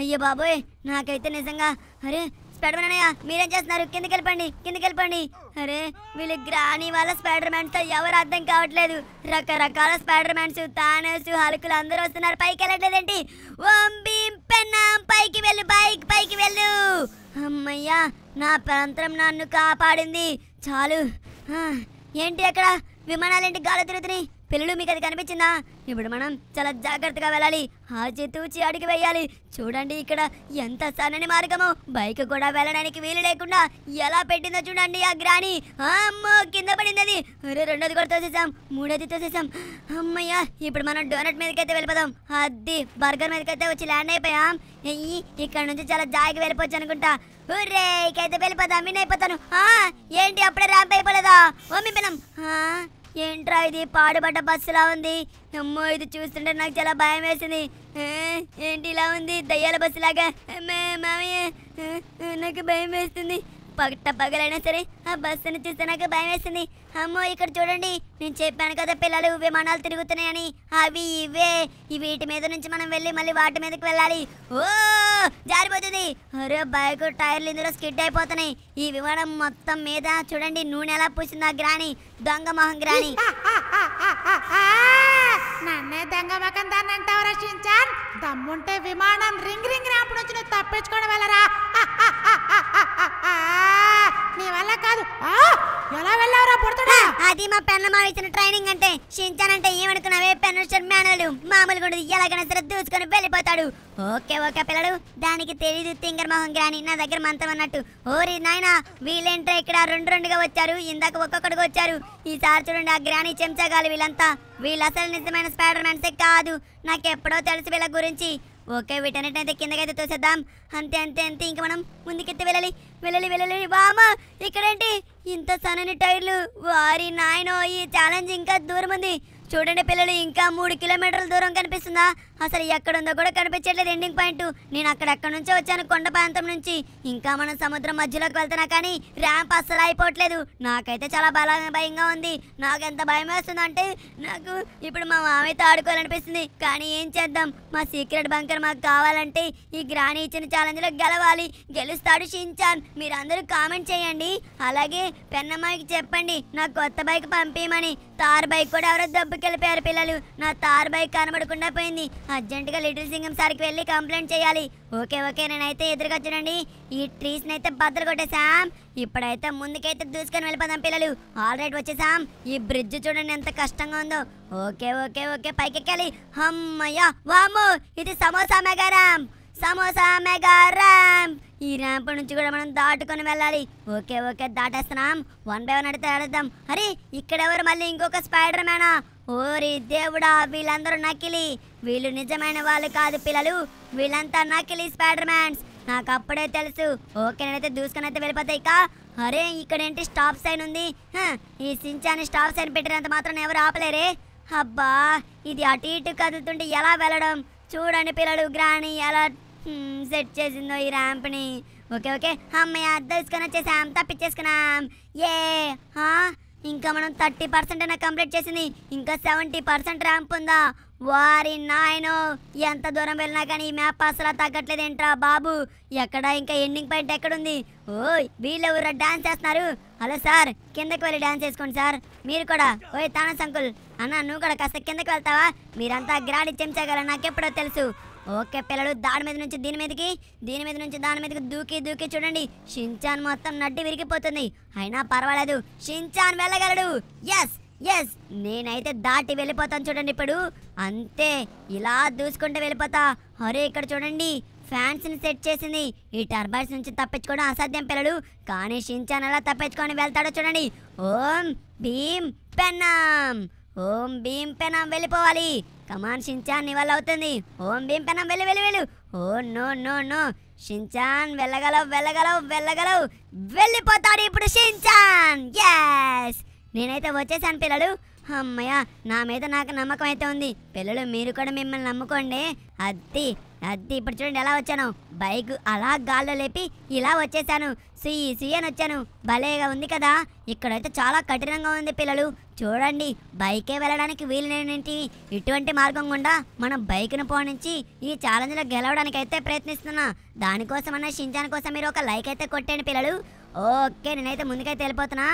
అయ్యో బాబోయ్ నాకైతే నిజంగా అరే స్పైడర్ అయ్యా మీరేం చేస్తున్నారు కిందకి వెళ్ళిపోండి కిందకి వెళ్ళిపోండి అరే వీళ్ళు గ్రాని వాళ్ళ స్పైడర్ మ్యాన్స్తో ఎవరు అర్థం కావట్లేదు రకరకాల స్పైడర్ మ్యాన్స్ తానేసు హలుకులు అందరూ వస్తున్నారు పైకి వెళ్ళట్లేదేంటి పెన్నాం పైకి వెళ్ళు బైక్ పైకి వెళ్ళు అమ్మయ్యా నా ప్రాంతం నన్ను కాపాడింది చాలు ఏంటి అక్కడ విమానాలు ఏంటి గాలి తిరుగుతున్నాయి పిల్లలు మీకు అది కనిపించిందా ఇప్పుడు మనం చాలా జాగ్రత్తగా వెళ్ళాలి ఆచితూచి అడిగి వేయాలి చూడండి ఇక్కడ ఎంత సన్నని మార్గము బైక్ కూడా వెళ్ళడానికి వీలు లేకుండా ఎలా పెట్టిందో చూడండి ఆ గ్రాని అమ్మో కింద పడింది రెండోది కూడా తోసేసాం మూడోది తోసేసాం అమ్మయ్యా ఇప్పుడు మనం డోనట్ మీదకైతే వెళ్ళిపోదాం అది బర్గర్ మీదకైతే వచ్చి ల్యాండ్ అయిపోయాం ఇక్కడ నుంచి చాలా జాగ్రత్త వెళ్ళిపోవచ్చు అనుకుంటా ఊరేకైతే వెళ్ళిపోదాం వెళ్ళిపోతాం విన్ అయిపోతాను ఏంటి అప్పుడే ర్యాంప్ అయిపోలేదా ఓ మీ పిల్లం ఏంట్రా ఇది పాడుబడ్డ బస్సులా ఉంది అమ్మో ఇది చూస్తుంటే నాకు చాలా భయం వేసింది ఏంటి ఇలా ఉంది దయ్యాల బస్సులాగా మామయ్య నాకు భయం వేస్తుంది పగట పగలైనా సరే ఆ బస్సును చూస్తే నాకు భయం వేసింది అమ్మో ఇక్కడ చూడండి నేను చెప్పాను కదా పిల్లలు విమానాలు తిరుగుతున్నాయని అవి ఇవే వీటి మీద నుంచి మనం వెళ్ళి మళ్ళీ వాటి మీదకి వెళ్ళాలి ఓ జారిపోతుంది అరే బైక్ టైర్లు ఇందులో స్కిడ్ అయిపోతున్నాయి ఈ విమానం మొత్తం మీద చూడండి నూనె ఎలా పూసింది ఆ గ్రాని దొంగ మొహం గ్రాని నన్నే దెంగమకం దాన్ని అంటావు రక్షించాన్ దమ్ముంటే విమానం రింగ్ రింగ్ రాంపు నుంచి నువ్వు తప్పించుకోవడం వెళ్ళరా నీ వల్ల కాదు ఎలా వెళ్ళావురా పుడత అది మా పెన్నమామ ఇచ్చిన ట్రైనింగ్ అంటే షించాన్ అంటే ఏమనుకున్నావే పెన్నుషన్ మేనలు మామూలు కూడా ఎలాగైనా సరే దూసుకొని వెళ్ళిపోతాడు ఓకే ఓకే పిల్లడు దానికి తెలియదు తింగర్ మొహం గ్రాని నా దగ్గర మంతం అన్నట్టు ఓరి నాయన వీళ్ళేంటే ఇక్కడ రెండు రెండుగా వచ్చారు ఇందాక ఒక్కొక్కడికి వచ్చారు ఈసారి చూడండి ఆ గ్రాని చెంచగాలి వీళ్ళంతా వీళ్ళు అసలు నిజమైన స్పైడర్ మ్యాన్సే కాదు నాకు ఎప్పుడో తెలుసు వీళ్ళ గురించి ఓకే వీటన్నిటినైతే కిందకైతే తోసేద్దాం అంతే అంతే అంతే ఇంకా మనం ముందుకెత్తి వెళ్ళాలి వెళ్ళాలి వెళ్ళాలి వామా ఇక్కడేంటి ఇంత సన్నని టైర్లు వారి నాయనో ఈ ఛాలెంజ్ ఇంకా దూరం ఉంది చూడండి పిల్లలు ఇంకా మూడు కిలోమీటర్ల దూరం కనిపిస్తుందా అసలు ఎక్కడుందో కూడా కనిపించట్లేదు ఎండింగ్ పాయింట్ నేను అక్కడెక్కడ నుంచో వచ్చాను కొండ ప్రాంతం నుంచి ఇంకా మనం సముద్రం మధ్యలోకి వెళ్తున్నా కానీ ర్యాంప్ అస్సలు అయిపోవట్లేదు నాకైతే చాలా బల భయంగా ఉంది నాకు ఎంత భయం అంటే నాకు ఇప్పుడు మా మామయ్యతో ఆడుకోవాలనిపిస్తుంది కానీ ఏం చేద్దాం మా సీక్రెట్ బంకర్ మాకు కావాలంటే ఈ గ్రాని ఇచ్చిన ఛాలెంజ్లో గెలవాలి గెలుస్తాడు షించాన్ మీరందరూ కామెంట్ చేయండి అలాగే పెన్నమ్మాయికి చెప్పండి నా కొత్త బైక్ పంపేయమని తార్ బైక్ కూడా ఎవరో దెబ్బకెళ్ళిపోయారు పిల్లలు నా తార్ బైక్ కనబడకుండా పోయింది అర్జెంటుగా లిటిల్ సింగం సార్కి వెళ్ళి కంప్లైంట్ చేయాలి ఓకే ఓకే నేనైతే ఎదురుకొచ్చానండి ఈ ట్రీస్ని అయితే బద్దలు కొట్టేశాం ఇప్పుడైతే ముందుకైతే దూసుకొని వెళ్ళిపోదాం పిల్లలు ఆల్రెడీ వచ్చేసాం ఈ బ్రిడ్జ్ చూడండి ఎంత కష్టంగా ఉందో ఓకే ఓకే ఓకే పైకెక్కాలి హమ్మయ్యా వాము ఇది సమోసా మెగారాం సమోసా మెగా ర్యాంప్ ఈ ర్యాంప్ నుంచి కూడా మనం దాటుకొని వెళ్ళాలి ఓకే ఓకే దాటేస్తున్నాం వన్ బై వన్ అడితే అడుద్దాం అరే ఎవరు మళ్ళీ ఇంకొక స్పైడర్ మ్యానా ఓరి దేవుడా వీళ్ళందరూ నకిలి వీళ్ళు నిజమైన వాళ్ళు కాదు పిల్లలు వీళ్ళంతా నకిలి స్పైడర్ మ్యాన్స్ నాకు అప్పుడే తెలుసు ఓకే నేనైతే దూసుకొని అయితే వెళ్ళిపోతాయి ఇక అరే ఇక్కడేంటి స్టాప్ సైన్ ఉంది ఈ సించాన్ని స్టాప్ సైన్ పెట్టినంత మాత్రం ఎవరు ఆపలేరే అబ్బా ఇది అటు ఇటు కదులుతుంటే ఎలా వెళ్ళడం చూడండి పిల్లలు గ్రాని ఎలా సెట్ చేసిందో ఈ ర్యాంప్ని ఓకే ఓకే అమ్మాయి అద్దం ఇసుకొని వచ్చేసాం తప్పించేసుకున్నాం ఏ ఇంకా మనం థర్టీ పర్సెంట్ అయినా కంప్లీట్ చేసింది ఇంకా సెవెంటీ పర్సెంట్ ర్యాంప్ ఉందా వారి నాయను ఎంత దూరం వెళ్ళినా కానీ ఈ మ్యాప్ అసలు ఏంట్రా బాబు ఎక్కడ ఇంకా ఎండింగ్ పాయింట్ ఎక్కడుంది ఓ ఎవరు డాన్స్ చేస్తున్నారు హలో సార్ కిందకి వెళ్ళి డాన్స్ చేసుకోండి సార్ మీరు కూడా ఓయ్ తాన సంకుల్ అన్న నువ్వు కూడా కాస్త కిందకి వెళ్తావా మీరంతా గ్రాడి చెంచగల నాకెప్పుడో తెలుసు ఓకే పిల్లలు దాని మీద నుంచి దీని మీదకి దీని మీద నుంచి దాని మీదకి దూకి దూకి చూడండి షించాన్ మొత్తం నడ్డి విరిగిపోతుంది అయినా పర్వాలేదు షించాన్ వెళ్ళగలడు ఎస్ ఎస్ నేనైతే దాటి వెళ్ళిపోతాను చూడండి ఇప్పుడు అంతే ఇలా దూసుకుంటే వెళ్ళిపోతా అరే ఇక్కడ చూడండి ఫ్యాన్స్ని సెట్ చేసింది ఈ టర్బైన్స్ నుంచి తప్పించుకోవడం అసాధ్యం పిల్లలు కానీ షించాన్ అలా తప్పించుకొని వెళ్తాడో చూడండి ఓం భీమ్ పెన్నాం ఓం భీమ్ పెన్నాం వెళ్ళిపోవాలి కమాన్ షించాన్ నీ వల్ల అవుతుంది ఓం భీంపెనం వెళ్ళి వెళ్ళు వెళ్ళు వెళ్ళు oh no no no Shinchan వెళ్ళగలవు వెళ్ళగలవు వెళ్ళగలవు వెళ్ళిపోతాడు ఇప్పుడు షించాన్ ఎస్ నేనైతే వచ్చేసాను పిల్లలు అమ్మయ్య నా మీద నాకు నమ్మకం అయితే ఉంది పిల్లలు మీరు కూడా మిమ్మల్ని నమ్ముకోండి అద్ది అది ఇప్పుడు చూడండి ఎలా వచ్చాను బైక్ అలా గాల్లో లేపి ఇలా వచ్చేసాను సుయ్యి సుయ్యి అని వచ్చాను భలేగా ఉంది కదా ఇక్కడైతే చాలా కఠినంగా ఉంది పిల్లలు చూడండి బైకే వెళ్ళడానికి వీలునేంటి ఇటువంటి మార్గం గుండా మనం బైక్ను పోనించి ఈ ఛాలెంజ్లో గెలవడానికి అయితే ప్రయత్నిస్తున్నా అన్న షించాన్ కోసం మీరు ఒక లైక్ అయితే కొట్టండి పిల్లలు ఓకే నేనైతే ముందుకైతే వెళ్ళిపోతున్నా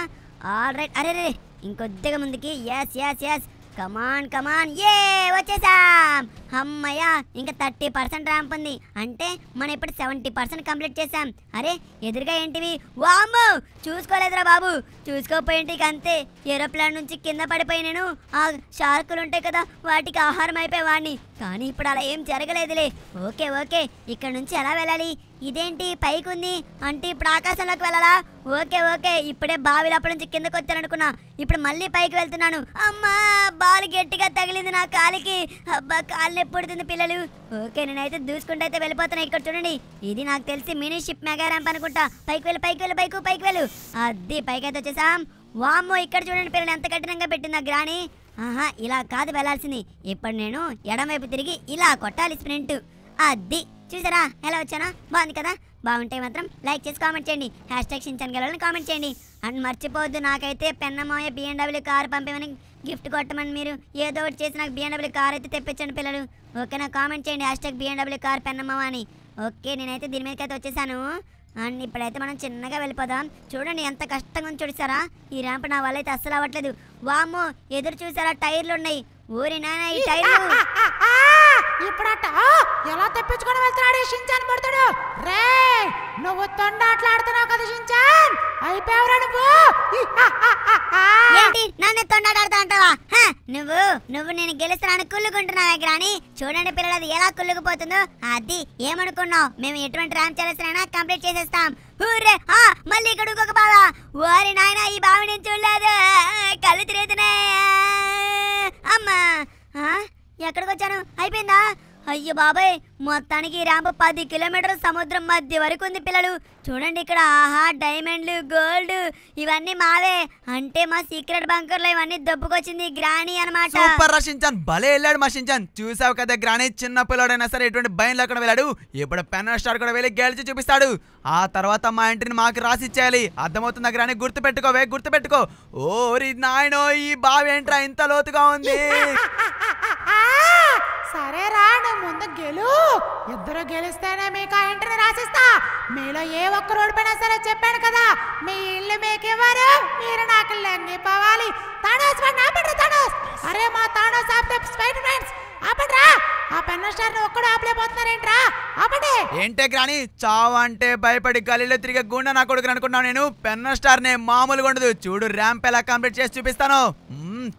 ఆల్ రైట్ అరే రే ఇంకొద్దిగా ముందుకి yes yes yes come on come on ఏ వచ్చేసాం అమ్మయ్యా ఇంకా థర్టీ పర్సెంట్ ర్యాంప్ ఉంది అంటే మనం ఇప్పుడు సెవెంటీ పర్సెంట్ కంప్లీట్ చేసాం అరే ఎదురుగా ఏంటివి వాంబు చూసుకోలేదురా బాబు చూసుకోపోయింటికి అంతే ఏరోప్లాన్ నుంచి కింద పడిపోయి నేను ఆ షార్కులు ఉంటాయి కదా వాటికి ఆహారం అయిపోయేవాడిని కానీ ఇప్పుడు అలా ఏం జరగలేదులే ఓకే ఓకే ఇక్కడ నుంచి ఎలా వెళ్ళాలి ఇదేంటి పైకి ఉంది అంటే ఇప్పుడు ఆకాశంలోకి వెళ్ళాలా ఓకే ఓకే ఇప్పుడే బావిలప్పటి నుంచి కిందకు వచ్చాను ఇప్పుడు మళ్ళీ పైకి వెళ్తున్నాను అమ్మా బాలు గట్టిగా తగిలింది నా కాలికి అబ్బా కాలు నొప్పుడుతుంది పిల్లలు ఓకే నేనైతే దూసుకుంటూ అయితే వెళ్ళిపోతున్నా ఇక్కడ చూడండి ఇది నాకు తెలిసి మినీ షిప్ మెగా ర్యాంప్ అనుకుంటా పైకి వెళ్ళు పైకి వెళ్ళు పైకి పైకి వెళ్ళు అది పైకి అయితే వచ్చేసాం వామ్మో ఇక్కడ చూడండి పిల్లలు ఎంత కఠినంగా పెట్టిందా గ్రాణి ఆహా ఇలా కాదు వెళ్ళాల్సింది ఇప్పుడు నేను ఎడమవైపు తిరిగి ఇలా కొట్టాలి స్ప్రింట్ అది చూసారా ఎలా వచ్చానా బాగుంది కదా బాగుంటే మాత్రం లైక్ చేసి కామెంట్ చేయండి హ్యాష్ ట్యాగ్ షించాన్ గెలవాలని కామెంట్ చేయండి అండ్ మర్చిపోవద్దు నాకైతే పెన్నమాయ బిఎండబ్ల్యూ కార్ పంపేమని గిఫ్ట్ కొట్టమని మీరు ఏదో ఒకటి చేసి నాకు బిఎండబ్ల్యూ కార్ అయితే తెప్పించండి పిల్లలు ఓకేనా కామెంట్ చేయండి హ్యాష్ ట్యాగ్ బిఎండబ్ల్యూ కార్ పెన్నమ్మ అని ఓకే నేనైతే దీని మీదకి అయితే వచ్చేసాను అండ్ ఇప్పుడైతే మనం చిన్నగా వెళ్ళిపోదాం చూడండి ఎంత కష్టంగా ఉంది ఈ ర్యాంప్ నా వల్ల అయితే అస్సలు అవ్వట్లేదు వామో ఎదురు చూసారా టైర్లు ఉన్నాయి ఊరి నాయన ఈ టైర్లు ఇప్పుడట ఎలా తెప్పించుకొని వెళ్తున్నాడు షించాన్ పడతాడు రే నువ్వు తొండ తొండాట్లాడుతున్నావు కదా షించాన్ అయిపోయావురా నువ్వు ఏంటి నన్ను తొండాటాడుతా అంటావా నువ్వు నువ్వు నేను గెలుస్తానని కుళ్ళుకుంటున్నా దగ్గర అని చూడండి పిల్లలు అది ఎలా కుళ్ళుకుపోతుందో అది ఏమనుకున్నావు మేము ఎటువంటి రామ్ చలసిన కంప్లీట్ చేసేస్తాం హూరే ఆ మళ్ళీ ఇక్కడ ఇంకొక బావ ఓరి నాయన ఈ బావి నేను చూడలేదు కళ్ళు తిరుగుతున్నాయి అమ్మా ఆ ఎక్కడికి వచ్చాను అయిపోయిందా అయ్యో బాబాయ్ మొత్తానికి ర్యాంప్ పది కిలోమీటర్ల సముద్రం మధ్య వరకు ఉంది పిల్లలు చూడండి ఇక్కడ ఆహా డైమండ్లు గోల్డ్ ఇవన్నీ మావే అంటే మా సీక్రెట్ లో ఇవన్నీ దొబ్బుకొచ్చింది గ్రాణి అనమాట సూపర్ రషించాన్ భలే వెళ్ళాడు మా చూసావు కదా గ్రాణి చిన్న పిల్లడైనా సరే ఎటువంటి భయం లేకుండా వెళ్ళాడు ఇప్పుడు పెన్ స్టార్ కూడా వెళ్ళి గెలిచి చూపిస్తాడు ఆ తర్వాత మా ఇంటిని మాకు రాసి ఇచ్చేయాలి అర్థమవుతుందా గ్రాణి గుర్తు పెట్టుకోవే గుర్తు పెట్టుకో ఓరి నాయనో ఈ బావి ఏంట్రా ఇంత లోతుగా ఉంది సరేరా నువ్వు ముందు గెలు ఇద్దరు గెలిస్తేనే మీకు ఆ ఇంటిని రాసిస్తా మీలో ఏ ఒక్క రోడ్ పైన సరే చెప్పాను కదా మీ ఇల్లు మీకెవ్వరు మీరు నాకు పోవాలి తానోస్ ఆపండి తానోస్ అరే మా తానోస్ ఆపితే స్పైడర్ ఫ్రెండ్స్ ఆపండ్రా ఆ పెన్న స్టార్ ఒక్కడు ఒక్కడు ఏంట్రా ఆపటే ఏంటే గ్రాని చావు అంటే భయపడి గలిలో తిరిగే గుండె నా కొడుకు అనుకున్నాను నేను పెన్న స్టార్ నే మామూలుగా ఉండదు చూడు ర్యాంప్ ఎలా కంప్లీట్ చేసి చూపిస్తాను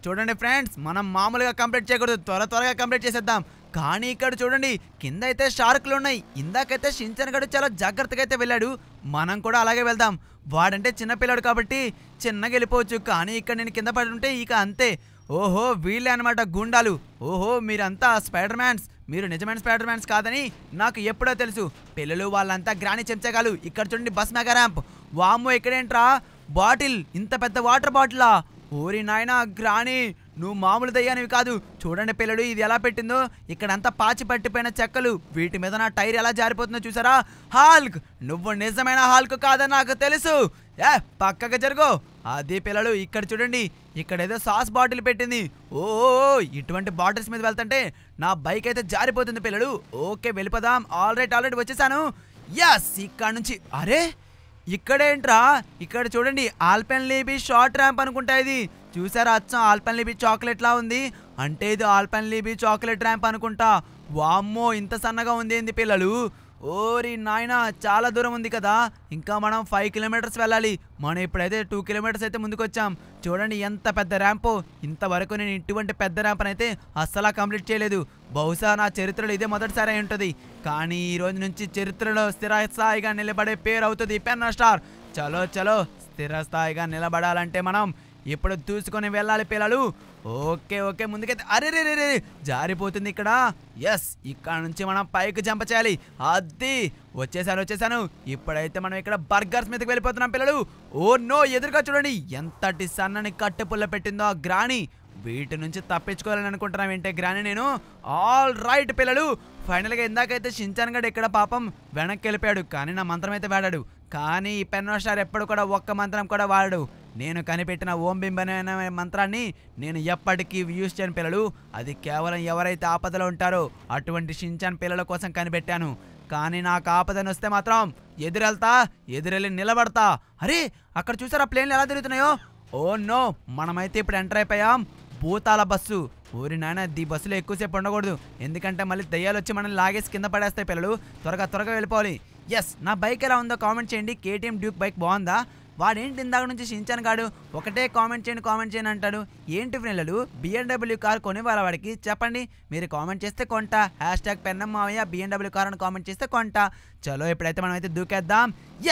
చూడండి ఫ్రెండ్స్ మనం మామూలుగా కంప్లీట్ చేయకూడదు త్వర త్వరగా కంప్లీట్ చేసేద్దాం కానీ ఇక్కడ చూడండి కింద అయితే షార్క్లు ఉన్నాయి ఇందాకైతే షించన్ గడు చాలా జాగ్రత్తగా అయితే వెళ్ళాడు మనం కూడా అలాగే వెళ్దాం వాడంటే చిన్నపిల్లాడు కాబట్టి చిన్నగా వెళ్ళిపోవచ్చు కానీ ఇక్కడ నేను కింద పడి ఉంటే ఇక అంతే ఓహో వీళ్ళే అనమాట గుండాలు ఓహో మీరంతా స్పైడర్ మ్యాన్స్ మీరు నిజమైన స్పైడర్ మ్యాన్స్ కాదని నాకు ఎప్పుడో తెలుసు పిల్లలు వాళ్ళంతా గ్రాని చెంచగాలు ఇక్కడ చూడండి బస్ మెగా ర్యాంప్ వాము ఇక్కడేంట్రా బాటిల్ ఇంత పెద్ద వాటర్ బాటిలా ఓరి నాయన గ్రాణి నువ్వు మామూలు దయ్యానివి కాదు చూడండి పిల్లడు ఇది ఎలా పెట్టిందో ఇక్కడంతా పాచి పట్టిపోయిన చెక్కలు వీటి మీద నా టైర్ ఎలా జారిపోతుందో చూసారా హాల్క్ నువ్వు నిజమైన హాల్క్ కాదని నాకు తెలుసు ఏ పక్కగా జరుగో అది పిల్లలు ఇక్కడ చూడండి ఇక్కడ ఏదో సాస్ బాటిల్ పెట్టింది ఓ ఇటువంటి బాటిల్స్ మీద వెళ్తుంటే నా బైక్ అయితే జారిపోతుంది పిల్లలు ఓకే వెళ్ళిపోదాం ఆల్రెడీ ఆల్రెడీ వచ్చేసాను ఎస్ ఇక్కడ నుంచి అరే ఇక్కడేంట్రా ఇక్కడ చూడండి ఆల్పెన్ లీబీ షార్ట్ ర్యాంప్ అనుకుంటా ఇది చూసారా అచ్చం ఆల్పెన్ లీబీ లా ఉంది అంటే ఇది ఆల్పెన్ లీబీ చాక్లెట్ ర్యాంప్ అనుకుంటా వామ్మో ఇంత సన్నగా ఉంది ఏంది పిల్లలు ఓరి నాయన చాలా దూరం ఉంది కదా ఇంకా మనం ఫైవ్ కిలోమీటర్స్ వెళ్ళాలి మనం ఇప్పుడైతే టూ కిలోమీటర్స్ అయితే ముందుకొచ్చాం చూడండి ఎంత పెద్ద ర్యాంపు ఇంతవరకు నేను ఇటువంటి పెద్ద ర్యాంప్ని అయితే అస్సలా కంప్లీట్ చేయలేదు బహుశా నా చరిత్రలో ఇదే మొదటిసారి అయి ఉంటుంది కానీ ఈ రోజు నుంచి చరిత్రలో స్థిరస్థాయిగా నిలబడే పేరు అవుతుంది పెన్న స్టార్ చలో చలో స్థిరస్థాయిగా నిలబడాలంటే మనం ఇప్పుడు దూసుకొని వెళ్ళాలి పిల్లలు ఓకే ఓకే ముందుకైతే అరే రే రే జారిపోతుంది ఇక్కడ ఎస్ ఇక్కడ నుంచి మనం పైకి జంప చేయాలి అది వచ్చేసాను వచ్చేసాను ఇప్పుడైతే మనం ఇక్కడ బర్గర్స్ మీదకి వెళ్ళిపోతున్నాం పిల్లలు ఓ నో ఎదురుగా చూడండి ఎంతటి సన్నని కట్టె పుల్ల పెట్టిందో ఆ గ్రాణి వీటి నుంచి తప్పించుకోవాలని అనుకుంటున్నాం ఏంటే గ్రాని నేను ఆల్ రైట్ పిల్లలు ఫైనల్గా ఇందాకైతే షించాన్ గడ్ ఇక్కడ పాపం వెనక్కి వెళ్ళిపోయాడు కానీ నా మంత్రం అయితే వాడాడు కానీ ఈ పెన్నో స్టార్ ఎప్పుడు కూడా ఒక్క మంత్రం కూడా వాడాడు నేను కనిపెట్టిన ఓం బింబన మంత్రాన్ని నేను ఎప్పటికీ యూజ్ చేయని పిల్లలు అది కేవలం ఎవరైతే ఆపదలో ఉంటారో అటువంటి షించాన్ పిల్లల కోసం కనిపెట్టాను కానీ నాకు ఆపదని వస్తే మాత్రం ఎదురెళ్తా ఎదురెళ్ళి నిలబడతా అరే అక్కడ చూసారా ప్లేన్లు ఎలా తిరుగుతున్నాయో ఓ నో మనమైతే ఇప్పుడు ఎంటర్ అయిపోయాం భూతాల బస్సు ఊరి నాయన ది బస్సులో ఎక్కువసేపు ఉండకూడదు ఎందుకంటే మళ్ళీ దయ్యాలు వచ్చి మనల్ని లాగేసి కింద పడేస్తాయి పిల్లలు త్వరగా త్వరగా వెళ్ళిపోవాలి ఎస్ నా బైక్ ఎలా ఉందో కామెంట్ చేయండి కేటీఎం డ్యూక్ బైక్ బాగుందా వాడేంటి ఇందాక నుంచి షించాన్ కాడు ఒకటే కామెంట్ చేయండి కామెంట్ చేయను అంటాడు ఏంటి పిల్లలు బిఎండబ్ల్యూ కార్ కొనేవాళ్ళ వాడికి చెప్పండి మీరు కామెంట్ చేస్తే కొంట హ్యాష్ ట్యాగ్ పెన్నమ్మ బిఎండబ్ల్యూ కార్ అని కామెంట్ చేస్తే కొంట చలో ఇప్పుడైతే మనమైతే దూకేద్దాం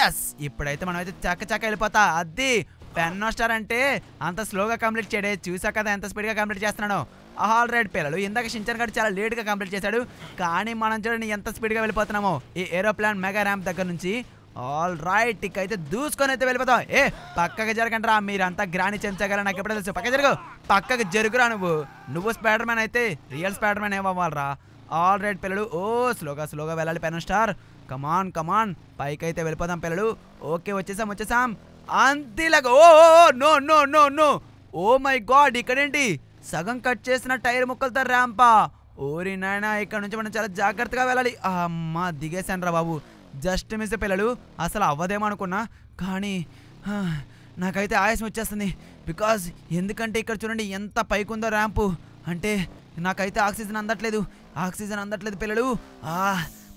ఎస్ ఇప్పుడైతే మనమైతే చక్క చక్క వెళ్ళిపోతా అద్ది పెన్ స్టార్ అంటే అంత స్లోగా కంప్లీట్ చేయడే చూసా కదా ఎంత స్పీడ్గా కంప్లీట్ చేస్తున్నాడో ఆల్ రైడ్ పిల్లలు ఇందాక షించర్ గారు చాలా లేట్గా కంప్లీట్ చేశాడు కానీ మనం చూడండి ఎంత స్పీడ్గా వెళ్ళిపోతున్నామో ఈ ఏరోప్లాన్ మెగా ర్యాంప్ దగ్గర నుంచి ఆల్ రైట్ ఇక అయితే దూసుకొని అయితే వెళ్ళిపోతాం ఏ పక్కకి జరగండి రా మీరంతా గ్రాని చెంచగల నాకు ఎప్పుడో తెలుసు పక్క జరుగు పక్కకి జరుగురా నువ్వు నువ్వు స్పైడర్ మ్యాన్ అయితే రియల్ స్పైడర్ మ్యాన్ రా ఆల్ రైట్ పిల్లలు ఓ స్లోగా స్లోగా వెళ్ళాలి పెన్ స్టార్ కమాన్ కమాన్ పైకి అయితే వెళ్ళిపోదాం పిల్లలు ఓకే వచ్చేసాం వచ్చేసాం అంతేలాగా oh no no no no oh my god ఇక్కడేంటి సగం కట్ చేసిన టైర్ ముక్కలతో ర్యాంపా ఓరి నాయన ఇక్కడ నుంచి మనం చాలా జాగ్రత్తగా వెళ్ళాలి అమ్మ దిగేశాను రా బాబు జస్ట్ మిస్ పిల్లలు అసలు అవ్వదేమనుకున్నా కానీ నాకైతే ఆయాసం వచ్చేస్తుంది బికాజ్ ఎందుకంటే ఇక్కడ చూడండి ఎంత ఉందో ర్యాంపు అంటే నాకైతే ఆక్సిజన్ అందట్లేదు ఆక్సిజన్ అందట్లేదు పిల్లలు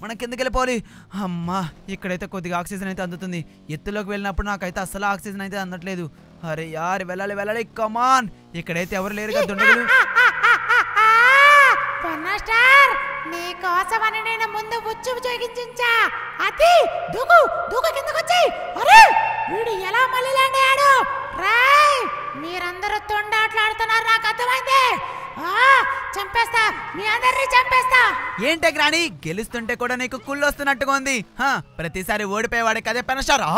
మనకి కిందకి వెళ్ళిపోవాలి అమ్మా ఇక్కడైతే కొద్దిగా ఆక్సిజన్ అయితే అందుతుంది ఎత్తులోకి వెళ్ళినప్పుడు నాకైతే అసలు ఆక్సిజన్ అయితే అందట్లేదు అరే యార్ వెళ్ళాలి వెళ్ళాలి కమాన్ ఇక్కడైతే ఎవరు లేరు దుండగులు నీ నీకోసమని నేను ముందు ఉచ్చు జోగించించా అతి దూకు దూకు కిందకొచ్చి అరే వీడు ఎలా మళ్ళీ ల్యాండ్ అయ్యాడు రాయ్ మీరందరూ తొండాట్లాడుతున్నారు నాకు అర్థమైంది చంపేస్తా మీ అందరిని చంపేస్తా ఏంటే గ్రాణి గెలుస్తుంటే కూడా నీకు కుళ్ళొస్తున్నట్టుగా ఉంది ప్రతిసారి ఓడిపోయేవాడికి అదే పెనషారా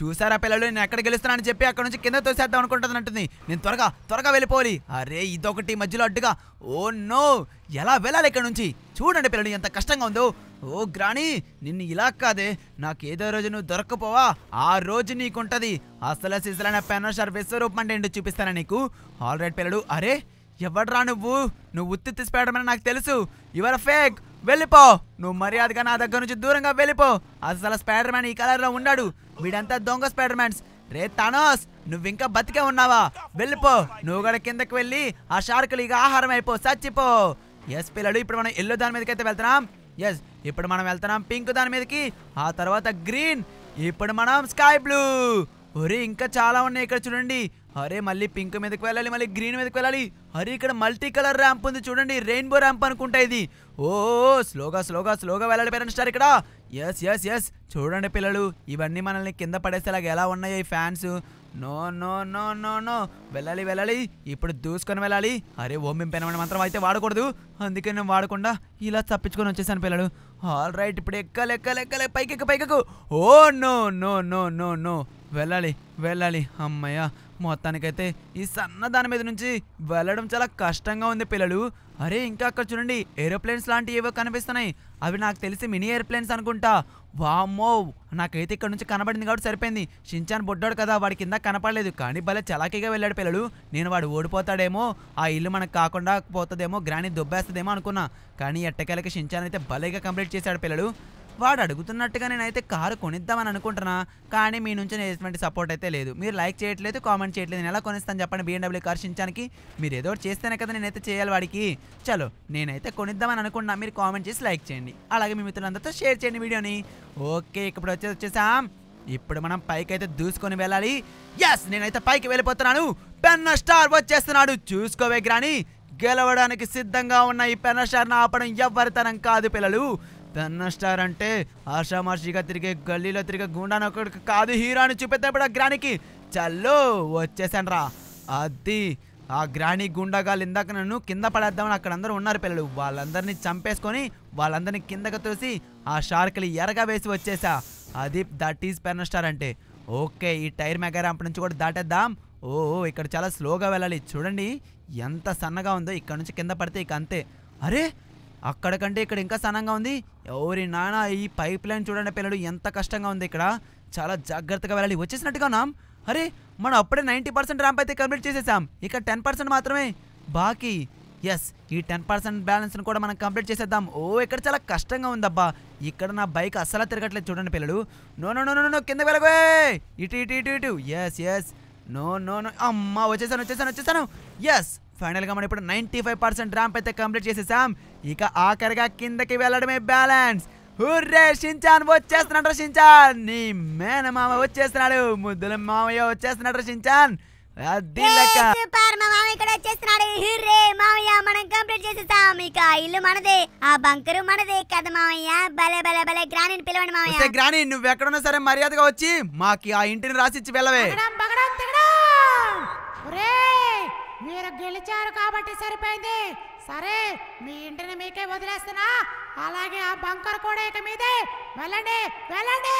చూసారా పిల్లలు నేను ఎక్కడ గెలుస్తున్నానని చెప్పి అక్కడ నుంచి కింద తోసేద్దాం అనుకుంటుందంటుంది నేను త్వరగా త్వరగా వెళ్ళిపోవాలి అరే ఇదొకటి మధ్యలో అడ్డుగా ఓ నో ఎలా వెళ్ళాలి ఇక్కడ నుంచి చూడండి పిల్లలు ఎంత కష్టంగా ఉందో ఓ గ్రాణి నిన్ను ఇలా కాదే నాకు ఏదో రోజు నువ్వు దొరకపోవా ఆ రోజు నీకుంటది అసలు సిసలైన పెనోషర్ విశ్వరూపం అంటే ఏంటో చూపిస్తానా నీకు ఆల్ రైట్ పిల్లడు అరే ఎవడ్రా నువ్వు నువ్వు ఉత్తి తీసిపోయడమని నాకు తెలుసు యువర్ ఫేక్ వెళ్ళిపో నువ్వు మర్యాదగా నా దగ్గర నుంచి దూరంగా వెళ్ళిపో అసలు స్పైడర్ మ్యాన్ ఈ కలర్లో ఉన్నాడు వీడంతా దొంగ స్పైడర్ మ్యాన్స్ రే తానోస్ నువ్వింకా బతికే ఉన్నావా వెళ్ళిపో నువ్వు కూడా కిందకి వెళ్ళి ఆ షార్కులు ఇక ఆహారం అయిపో చచ్చిపో ఎస్ పిల్లలు ఇప్పుడు మనం ఎల్లో దాని మీదకి అయితే వెళ్తున్నాం ఎస్ ఇప్పుడు మనం వెళ్తున్నాం పింక్ దాని మీదకి ఆ తర్వాత గ్రీన్ ఇప్పుడు మనం స్కై బ్లూ ఒరే ఇంకా చాలా ఉన్నాయి ఇక్కడ చూడండి అరే మళ్ళీ పింక్ మీదకి వెళ్ళాలి మళ్ళీ గ్రీన్ మీదకి వెళ్ళాలి అరే ఇక్కడ మల్టీ కలర్ ర్యాంప్ ఉంది చూడండి రెయిన్బో ర్యాంప్ అనుకుంటా ఇది ఓ స్లోగా స్లోగా స్లోగా వెళ్ళాలి పేరెంట్ స్టార్ ఇక్కడ ఎస్ ఎస్ ఎస్ చూడండి పిల్లలు ఇవన్నీ మనల్ని కింద పడేసేలాగా ఎలా ఉన్నాయి fans no no no no no వెళ్ళాలి వెళ్ళాలి ఇప్పుడు దూసుకొని వెళ్ళాలి అరే ఓం పెనమని మాత్రం అయితే వాడకూడదు అందుకే నేను వాడకుండా ఇలా తప్పించుకొని వచ్చేసాను పిల్లలు ఆల్ రైట్ ఇప్పుడు ఎక్కలు ఎక్కలు ఎక్కలు పైకెక్క పైకెక్కు oh no no no no no వెళ్ళాలి వెళ్ళాలి అమ్మయ్య మొత్తానికైతే ఈ సన్న దాని మీద నుంచి వెళ్ళడం చాలా కష్టంగా ఉంది పిల్లలు అరే ఇంకా అక్కడ చూడండి ఏరోప్లేన్స్ లాంటివి ఏవో కనిపిస్తున్నాయి అవి నాకు తెలిసి మినీ ఏరోప్లేన్స్ అనుకుంటా వామ్మో నాకైతే ఇక్కడ నుంచి కనబడింది కాబట్టి సరిపోయింది షించాన్ బొడ్డాడు కదా వాడి కింద కనపడలేదు కానీ భలే చలాకీగా వెళ్ళాడు పిల్లలు నేను వాడు ఓడిపోతాడేమో ఆ ఇల్లు మనకు కాకుండా పోతుందేమో గ్రాని దుబ్బేస్తుందేమో అనుకున్నా కానీ ఎట్టకేలకి షించాన్ అయితే భలేగా కంప్లీట్ చేశాడు పిల్లలు వాడు అడుగుతున్నట్టుగా నేనైతే కారు కొనిద్దామని అనుకుంటున్నా కానీ మీ నుంచి ఎటువంటి సపోర్ట్ అయితే లేదు మీరు లైక్ చేయట్లేదు కామెంట్ చేయట్లేదు నేను ఎలా కొనిస్తాను చెప్పండి బీఎండబ్ల్యూ కర్షించడానికి మీరు ఏదో చేస్తేనే కదా నేనైతే చేయాలి వాడికి చలో నేనైతే కొనిద్దామని అనుకున్నా మీరు కామెంట్ చేసి లైక్ చేయండి అలాగే మీ మిత్రులందరితో షేర్ చేయండి వీడియోని ఓకే ఇప్పుడు వచ్చేసి వచ్చేసాం ఇప్పుడు మనం పైకి అయితే దూసుకొని వెళ్ళాలి ఎస్ నేనైతే పైకి వెళ్ళిపోతున్నాను పెన్న స్టార్ వచ్చేస్తున్నాడు చూసుకోవే గ్రాని గెలవడానికి సిద్ధంగా ఉన్న ఈ పెన్న స్టార్ ఆపడం ఎవరితనం కాదు పిల్లలు పెన్న స్టార్ అంటే ఆషామాషిగా తిరిగే గల్లీలో తిరిగే గుండాను ఒకడికి కాదు హీరో అని చూపెత్తాడు ఆ గ్రానికి చల్లు వచ్చేసాను అది ఆ గ్రాణి గుండాగాలు ఇందాక నన్ను కింద పడేద్దామని అక్కడ అందరూ ఉన్నారు పిల్లలు వాళ్ళందరినీ చంపేసుకొని వాళ్ళందరినీ కిందకు తోసి ఆ షార్క్లు ఎరగా వేసి వచ్చేసా అది దట్ ఈజ్ పెన్న స్టార్ అంటే ఓకే ఈ టైర్ మెగా ర్యాంప్ నుంచి కూడా దాటేద్దాం ఓ ఇక్కడ చాలా స్లోగా వెళ్ళాలి చూడండి ఎంత సన్నగా ఉందో ఇక్కడ నుంచి కింద పడితే ఇక అంతే అరే అక్కడ కంటే ఇక్కడ ఇంకా సన్నంగా ఉంది ఎవరి నాన్న ఈ పైప్ లైన్ చూడండి పిల్లలు ఎంత కష్టంగా ఉంది ఇక్కడ చాలా జాగ్రత్తగా వెళ్ళాలి వచ్చేసినట్టుగా ఉన్నాం అరే మనం అప్పుడే నైంటీ పర్సెంట్ ర్యాంప్ అయితే కంప్లీట్ చేసేసాం ఇక టెన్ పర్సెంట్ మాత్రమే బాకీ ఎస్ ఈ టెన్ పర్సెంట్ బ్యాలెన్స్ని కూడా మనం కంప్లీట్ చేసేద్దాం ఓ ఇక్కడ చాలా కష్టంగా ఉందబ్బా ఇక్కడ నా బైక్ అస్సలు తిరగట్లేదు చూడండి పిల్లలు no no no no no కింద వెళ్ళగో ఇటు ఇటు ఇటు ఇటు yes yes no no no అమ్మ వచ్చేసాను వచ్చేసాను వచ్చేసాను ఎస్ ఫైనల్గా మనం ఇప్పుడు నైంటీ ఫైవ్ పర్సెంట్ ర్యాంప్ అయితే కంప్లీట్ చేసేసాం ఇక ఆఖరిగా కిందకి వెళ్ళడమే బ్యాలెన్స్ హుర్రే షించాన్ వచ్చేస్తున్నాడు షించాన్ నీ మామ వచ్చేస్తున్నాడు ముద్దుల మామయ్య వచ్చేస్తున్నాడు షించాన్ అది లెక్క మామ ఇక్కడ మనం ఇక ఇల్లు మనదే ఆ బంకరు మనదే కదా మామయ్య మామయ్య నువ్వు సరే మర్యాదగా వచ్చి మాకి ఆ ఇంటిని రాసిచ్చి వెళ్ళవే మీరు గెలిచారు కాబట్టి సరిపోయింది సరే మీ ఇంటిని మీకే వదిలేస్తున్నా అలాగే ఆ బంకర్ కూడా ఇక మీదే వెళ్ళండి వెళ్ళండి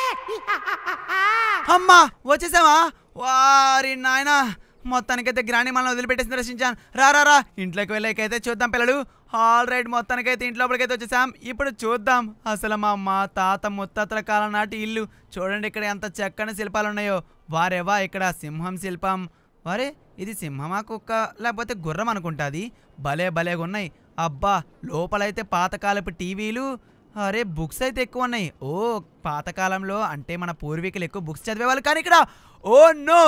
అమ్మా వచ్చేసావా వారి నాయన మొత్తానికైతే గ్రాని మనల్ని వదిలిపెట్టేసి దర్శించాను రా రా రా ఇంట్లోకి వెళ్ళాకైతే చూద్దాం పిల్లలు ఆల్ రైట్ మొత్తానికైతే ఇంట్లోపలికైతే వచ్చేసాం ఇప్పుడు చూద్దాం అసలు మా మా తాత ముత్తాతల కాలం నాటి ఇల్లు చూడండి ఇక్కడ ఎంత చక్కని శిల్పాలు ఉన్నాయో వారేవా ఇక్కడ సింహం శిల్పం వారే ఇది సింహమా కుక్క లేకపోతే గుర్రం అనుకుంటుంది భలే భలేగున్నాయి అబ్బా లోపలైతే పాతకాలపు టీవీలు అరే బుక్స్ అయితే ఎక్కువ ఉన్నాయి ఓ పాతకాలంలో అంటే మన పూర్వీకులు ఎక్కువ బుక్స్ చదివేవాళ్ళు కానీ ఇక్కడ ఓ నో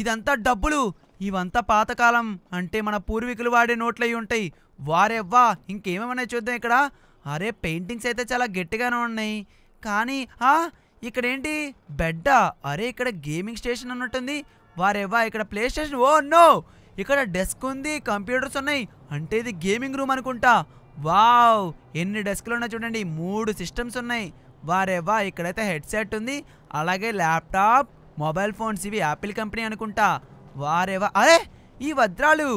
ఇదంతా డబ్బులు ఇవంతా పాతకాలం అంటే మన పూర్వీకులు వాడే నోట్లు అయి ఉంటాయి వారెవ్వా ఇంకేమేమన్నా చూద్దాం ఇక్కడ అరే పెయింటింగ్స్ అయితే చాలా గట్టిగానే ఉన్నాయి కానీ ఆ ఇక్కడ ఏంటి బెడ్డా అరే ఇక్కడ గేమింగ్ స్టేషన్ ఉన్నట్టుంది వారెవ్వా ఇక్కడ ప్లే స్టేషన్ ఓ నో ఇక్కడ డెస్క్ ఉంది కంప్యూటర్స్ ఉన్నాయి అంటే ఇది గేమింగ్ రూమ్ అనుకుంటా వావ్ ఎన్ని డెస్క్లు ఉన్నాయి చూడండి మూడు సిస్టమ్స్ ఉన్నాయి వారేవా ఇక్కడైతే హెడ్సెట్ ఉంది అలాగే ల్యాప్టాప్ మొబైల్ ఫోన్స్ ఇవి యాపిల్ కంపెనీ అనుకుంటా వారేవా అరే ఈ వజ్రాలు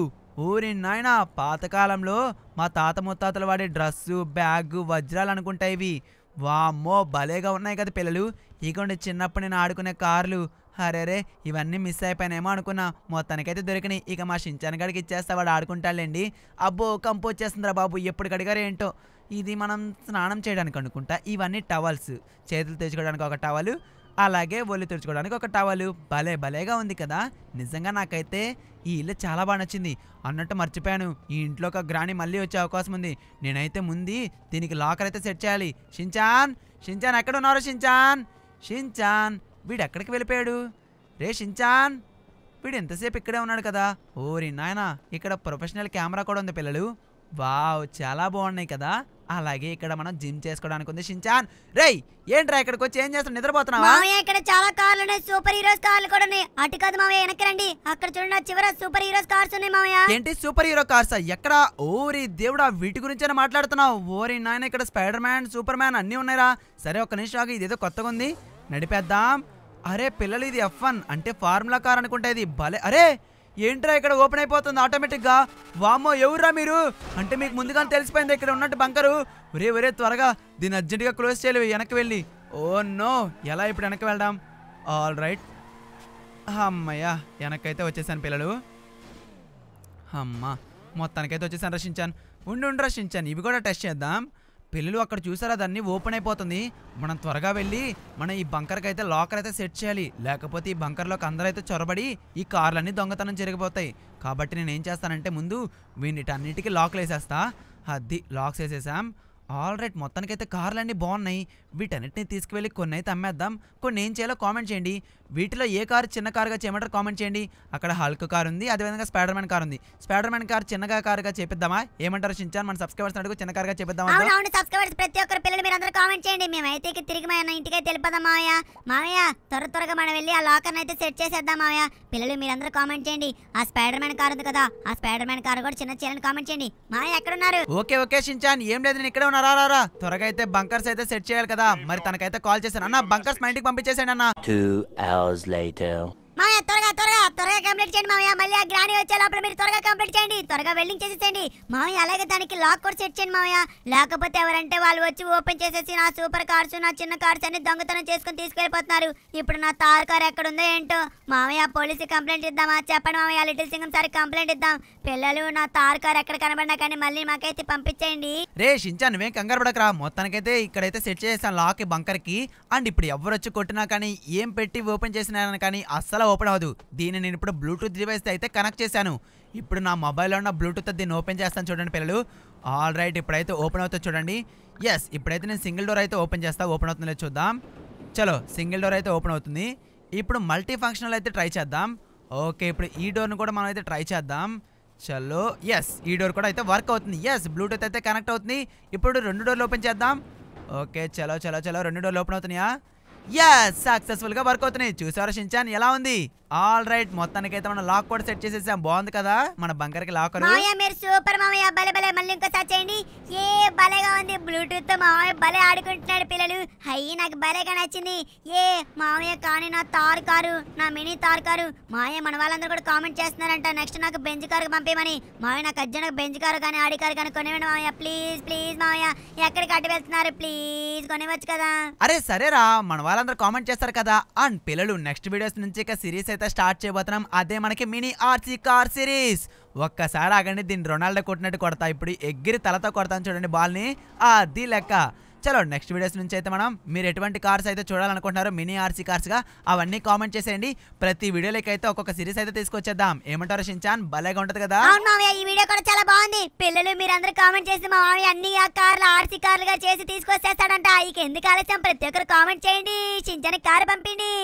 ఊరి నాయన పాతకాలంలో మా తాత ముత్తాతలు వాడే డ్రస్సు బ్యాగ్ వజ్రాలు అనుకుంటా ఇవి వామ్మో భలేగా ఉన్నాయి కదా పిల్లలు ఇగోండి చిన్నప్పుడు నేను ఆడుకునే కార్లు అరేరే ఇవన్నీ మిస్ అయిపోయినాయేమో అనుకున్నా మొత్తానికైతే దొరికినాయి ఇక మా షించాన్ గడికి ఇచ్చేస్తా వాడు ఆడుకుంటాలేండి అబ్బో కంపోజ్ చేస్తుందిరా బాబు ఎప్పుడు కడిగారు ఏంటో ఇది మనం స్నానం చేయడానికి అనుకుంటా ఇవన్నీ టవల్స్ చేతులు తెచ్చుకోవడానికి ఒక టవల్ అలాగే ఒళ్ళు తుడుచుకోవడానికి ఒక టవలు భలే భలేగా ఉంది కదా నిజంగా నాకైతే ఈ ఇల్లు చాలా బాగా నచ్చింది అన్నట్టు మర్చిపోయాను ఈ ఇంట్లో ఒక గ్రాణి మళ్ళీ వచ్చే అవకాశం ఉంది నేనైతే ముందు దీనికి లాకర్ అయితే సెట్ చేయాలి షించాన్ షించాన్ ఎక్కడ ఉన్నారు షించాన్ షించాన్ వీడెక్కడికి వెళ్ళిపోయాడు రే షించాన్ వీడు ఎంతసేపు ఇక్కడే ఉన్నాడు కదా ఓరి నాయన ఇక్కడ ప్రొఫెషనల్ కెమెరా కూడా ఉంది పిల్లలు వావ్ చాలా బాగున్నాయి కదా అలాగే ఇక్కడ మనం జిమ్ చేసుకోవడానికి ఉంది షించాన్ రేయ్ ఏంట్రా ఇక్కడికి వచ్చి ఏం చేస్తాం నిద్రపోతున్నావా ఇక్కడ చాలా కార్లు ఉన్నాయి సూపర్ హీరోస్ కార్లు కూడా ఉన్నాయి అటు కాదు మామయ్య వెనక్కి రండి అక్కడ చూడండి చివర సూపర్ హీరోస్ కార్స్ ఉన్నాయి మామయ్య ఏంటి సూపర్ హీరో కార్స్ ఎక్కడ ఓరి దేవుడా వీటి గురించి మాట్లాడుతున్నావు ఓరి నాయన ఇక్కడ స్పైడర్ మ్యాన్ సూపర్ మ్యాన్ అన్ని ఉన్నాయిరా సరే ఒక్క నిమిషం ఇది ఇదేదో కొత్తగా ఉంది నడిపేద్దాం అరే పిల్లలు ఇది ఎఫ్ వన్ అంటే ఫార్ములా కార్ అనుకుంటే ఇది భలే అరే ఏంట్రా ఇక్కడ ఓపెన్ అయిపోతుంది ఆటోమేటిక్గా వామో ఎవరురా మీరు అంటే మీకు ముందుగానే తెలిసిపోయింది ఇక్కడ ఉన్నట్టు బంకరు ఒరే ఒరే త్వరగా దీన్ని అర్జెంటుగా క్లోజ్ చేయలేవు వెనక్కి వెళ్ళి ఓ నో ఎలా ఇప్పుడు వెనక్కి వెళ్దాం ఆల్ రైట్ అమ్మయ్యా వెనక్కైతే వచ్చేసాను పిల్లలు అమ్మ మొత్తానికైతే వచ్చేసాను రక్షించాను ఉండి ఉండి రక్షించాను ఇవి కూడా టెస్ట్ చేద్దాం పెళ్ళిళ్ళు అక్కడ చూసారా దాన్ని ఓపెన్ అయిపోతుంది మనం త్వరగా వెళ్ళి మన ఈ బంకర్కి అయితే లాకర్ అయితే సెట్ చేయాలి లేకపోతే ఈ బంకర్లోకి అందరైతే చొరబడి ఈ కార్లన్నీ దొంగతనం జరిగిపోతాయి కాబట్టి నేను ఏం చేస్తానంటే ముందు వీటిన్నిటికీ లాక్లు వేసేస్తా అది లాక్స్ వేసేసాం ఆల్ రైట్ మొత్తానికైతే కార్లన్నీ బాగున్నాయి వీటన్నిటిని తీసుకువెళ్ళి కొన్ని అయితే అమ్మేద్దాం కొన్ని ఏం చేయాలో కామెంట్ చేయండి వీటిలో ఏ కారు చిన్న కారుగా చేయమంటారు కామెంట్ చేయండి అక్కడ హల్క్ కార్ ఉంది అదేవిధంగా స్పైడర్ మ్యాన్ కార్ ఉంది స్పైడర్ మ్యాన్ కార్ చిన్నగా కారుగా చేపిద్దామా ఏమంటారు చించాను మన సబ్స్క్రైబర్స్ అడుగు చిన్న కారుగా చేపిద్దాం సబ్స్క్రైబర్స్ ప్రతి ఒక్కరు పిల్లలు మీరు అందరూ కామెంట్ చేయండి మేమైతే తిరిగి మా ఇంటికి తెలిపదాం మావయ్య మావయ్య త్వర త్వరగా మనం వెళ్ళి ఆ లాకర్ అయితే సెట్ చేసేద్దాం మావయ్య పిల్లలు మీరందరూ కామెంట్ చేయండి ఆ స్పైడర్ మ్యాన్ కార్ ఉంది కదా ఆ స్పైడర్ మ్యాన్ కార్ కూడా చిన్న చీరని కామెంట్ చేయండి మావయ్య ఎక్కడ ఉన్నారు ఓకే ఓకే చించాన్ ఏం లేదు నేను ఇక్కడే ఉన్నారా త్వరగా అయితే బంకర్స్ అయితే సెట్ చేయాలి కదా కదా మరి తనకైతే కాల్ చేశాను అన్న బంకర్స్ మా ఇంటికి పంపించేసాడు అన్న మామయ్య త్వరగా త్వరగా త్వరగా కంప్లీట్ చేయండి మామయ్య మళ్ళీ ఆ గ్రాని వచ్చే లోపల మీరు త్వరగా కంప్లీట్ చేయండి త్వరగా వెల్డింగ్ చేసేసేయండి మామయ్య అలాగే దానికి లాక్ కూడా సెట్ చేయండి మామయ్య లేకపోతే ఎవరంటే వాళ్ళు వచ్చి ఓపెన్ చేసేసి నా సూపర్ కార్స్ నా చిన్న కార్స్ అన్ని దొంగతనం చేసుకుని తీసుకెళ్ళిపోతున్నారు ఇప్పుడు నా తార్ కార్ ఎక్కడుందో ఏంటో మామయ్య పోలీసు కంప్లైంట్ ఇద్దామా చెప్పండి మామయ్య లిటిల్ సింగ్ సార్ కంప్లైంట్ ఇద్దాం పిల్లలు నా తార్ కార్ ఎక్కడ కనబడినా కానీ మళ్ళీ మాకైతే పంపించేయండి రే షించాన్ నువ్వేం కంగారు పడకరా మొత్తానికైతే ఇక్కడైతే సెట్ చేసాను లాక్ బంకర్ కి అండ్ ఇప్పుడు ఎవరు వచ్చి కొట్టినా కానీ ఏం పెట్టి ఓపెన్ చేసినా కానీ అస్సలు ఓపెన్ అవ్వదు దీన్ని నేను ఇప్పుడు బ్లూటూత్ డివైస్ అయితే కనెక్ట్ చేశాను ఇప్పుడు నా మొబైల్లో ఉన్న బ్లూటూత్ దీన్ని ఓపెన్ చేస్తాను చూడండి పిల్లలు ఆల్ రైట్ ఇప్పుడైతే ఓపెన్ అవుతుంది చూడండి ఎస్ ఇప్పుడైతే నేను సింగిల్ డోర్ అయితే ఓపెన్ చేస్తా ఓపెన్ అవుతుందో చూద్దాం చలో సింగిల్ డోర్ అయితే ఓపెన్ అవుతుంది ఇప్పుడు మల్టీ ఫంక్షనల్ అయితే ట్రై చేద్దాం ఓకే ఇప్పుడు ఈ డోర్ను కూడా మనం అయితే ట్రై చేద్దాం చలో ఎస్ ఈ డోర్ కూడా అయితే వర్క్ అవుతుంది ఎస్ బ్లూటూత్ అయితే కనెక్ట్ అవుతుంది ఇప్పుడు రెండు డోర్లు ఓపెన్ చేద్దాం ఓకే చలో చలో చలో రెండు డోర్లు ఓపెన్ అవుతున్నాయా ఎస్ సక్సెస్ఫుల్ గా వర్క్ అవుతున్నాయి చూసారు షించాన్ ఎలా ఉంది ఆల్ రైట్ మొత్తానికి అయితే మనం లాక్ కూడా సెట్ చేసేసాం బాగుంది కదా మన బంకర్ కి లాక్ మామయ్య మీరు సూపర్ మామయ్య భలే బలే మళ్ళీ ఇంకోసారి చేయండి ఏ భలేగా ఉంది బ్లూటూత్ తో మామయ్య భలే ఆడుకుంటున్నాడు పిల్లలు అయ్యి నాకు భలేగా నచ్చింది ఏ మామయ్య కానీ నా తార్ కారు నా మినీ తార్ కారు మాయ మన వాళ్ళందరూ కూడా కామెంట్ చేస్తున్నారంట నెక్స్ట్ నాకు బెంచ్ కారు పంపేమని మామయ్య నాకు అజ్జ బెంజ్ బెంచ్ కారు కానీ ఆడి కారు కానీ కొనివ్వండి మామయ్య ప్లీజ్ ప్లీజ్ మామయ్య ఎక్కడికి అడ్డు వెళ్తున్నారు ప్లీజ్ కొనివ్వచ్చు కదా అరే సరేరా మన వాళ్ళందరూ కామెంట్ చేస్తారు కదా అండ్ పిల్లలు నెక్స్ట్ వీడియోస్ నుంచి ఇక సిరీస్ అయితే స్టార్ట్ చేయబోతున్నాం అదే మనకి మినీ ఆర్సీ కార్ సిరీస్ ఒక్కసారి ఆగండి దీన్ని రొనాల్డో కొట్టినట్టు కొడతా ఇప్పుడు ఎగ్గిరి తలతో కొడతాను చూడండి బాల్ని అది లెక్క చలో నెక్స్ట్ వీడియోస్ నుంచి అయితే మనం మీరు ఎటువంటి కార్స్ అయితే చూడాలనుకుంటున్నారో మినీ ఆర్సీ కార్స్గా అవన్నీ కామెంట్ చేసేయండి ప్రతి వీడియోలోకి అయితే ఒక్కొక్క సిరీస్ అయితే తీసుకొచ్చేద్దాం ఏమంటారు షించాన్ భలేగా ఉంటుంది కదా ఈ వీడియో కూడా చాలా బాగుంది పిల్లలు మీరందరూ కామెంట్ చేసి మా మామి అన్ని ఆ కార్లు ఆర్సీ కార్లుగా చేసి తీసుకొచ్చేస్తాడంట ఇక ఎందుకు ఆలస్యం ప్రతి ఒక్కరు కామెంట్ చేయండి షించానికి కారు పంపిండి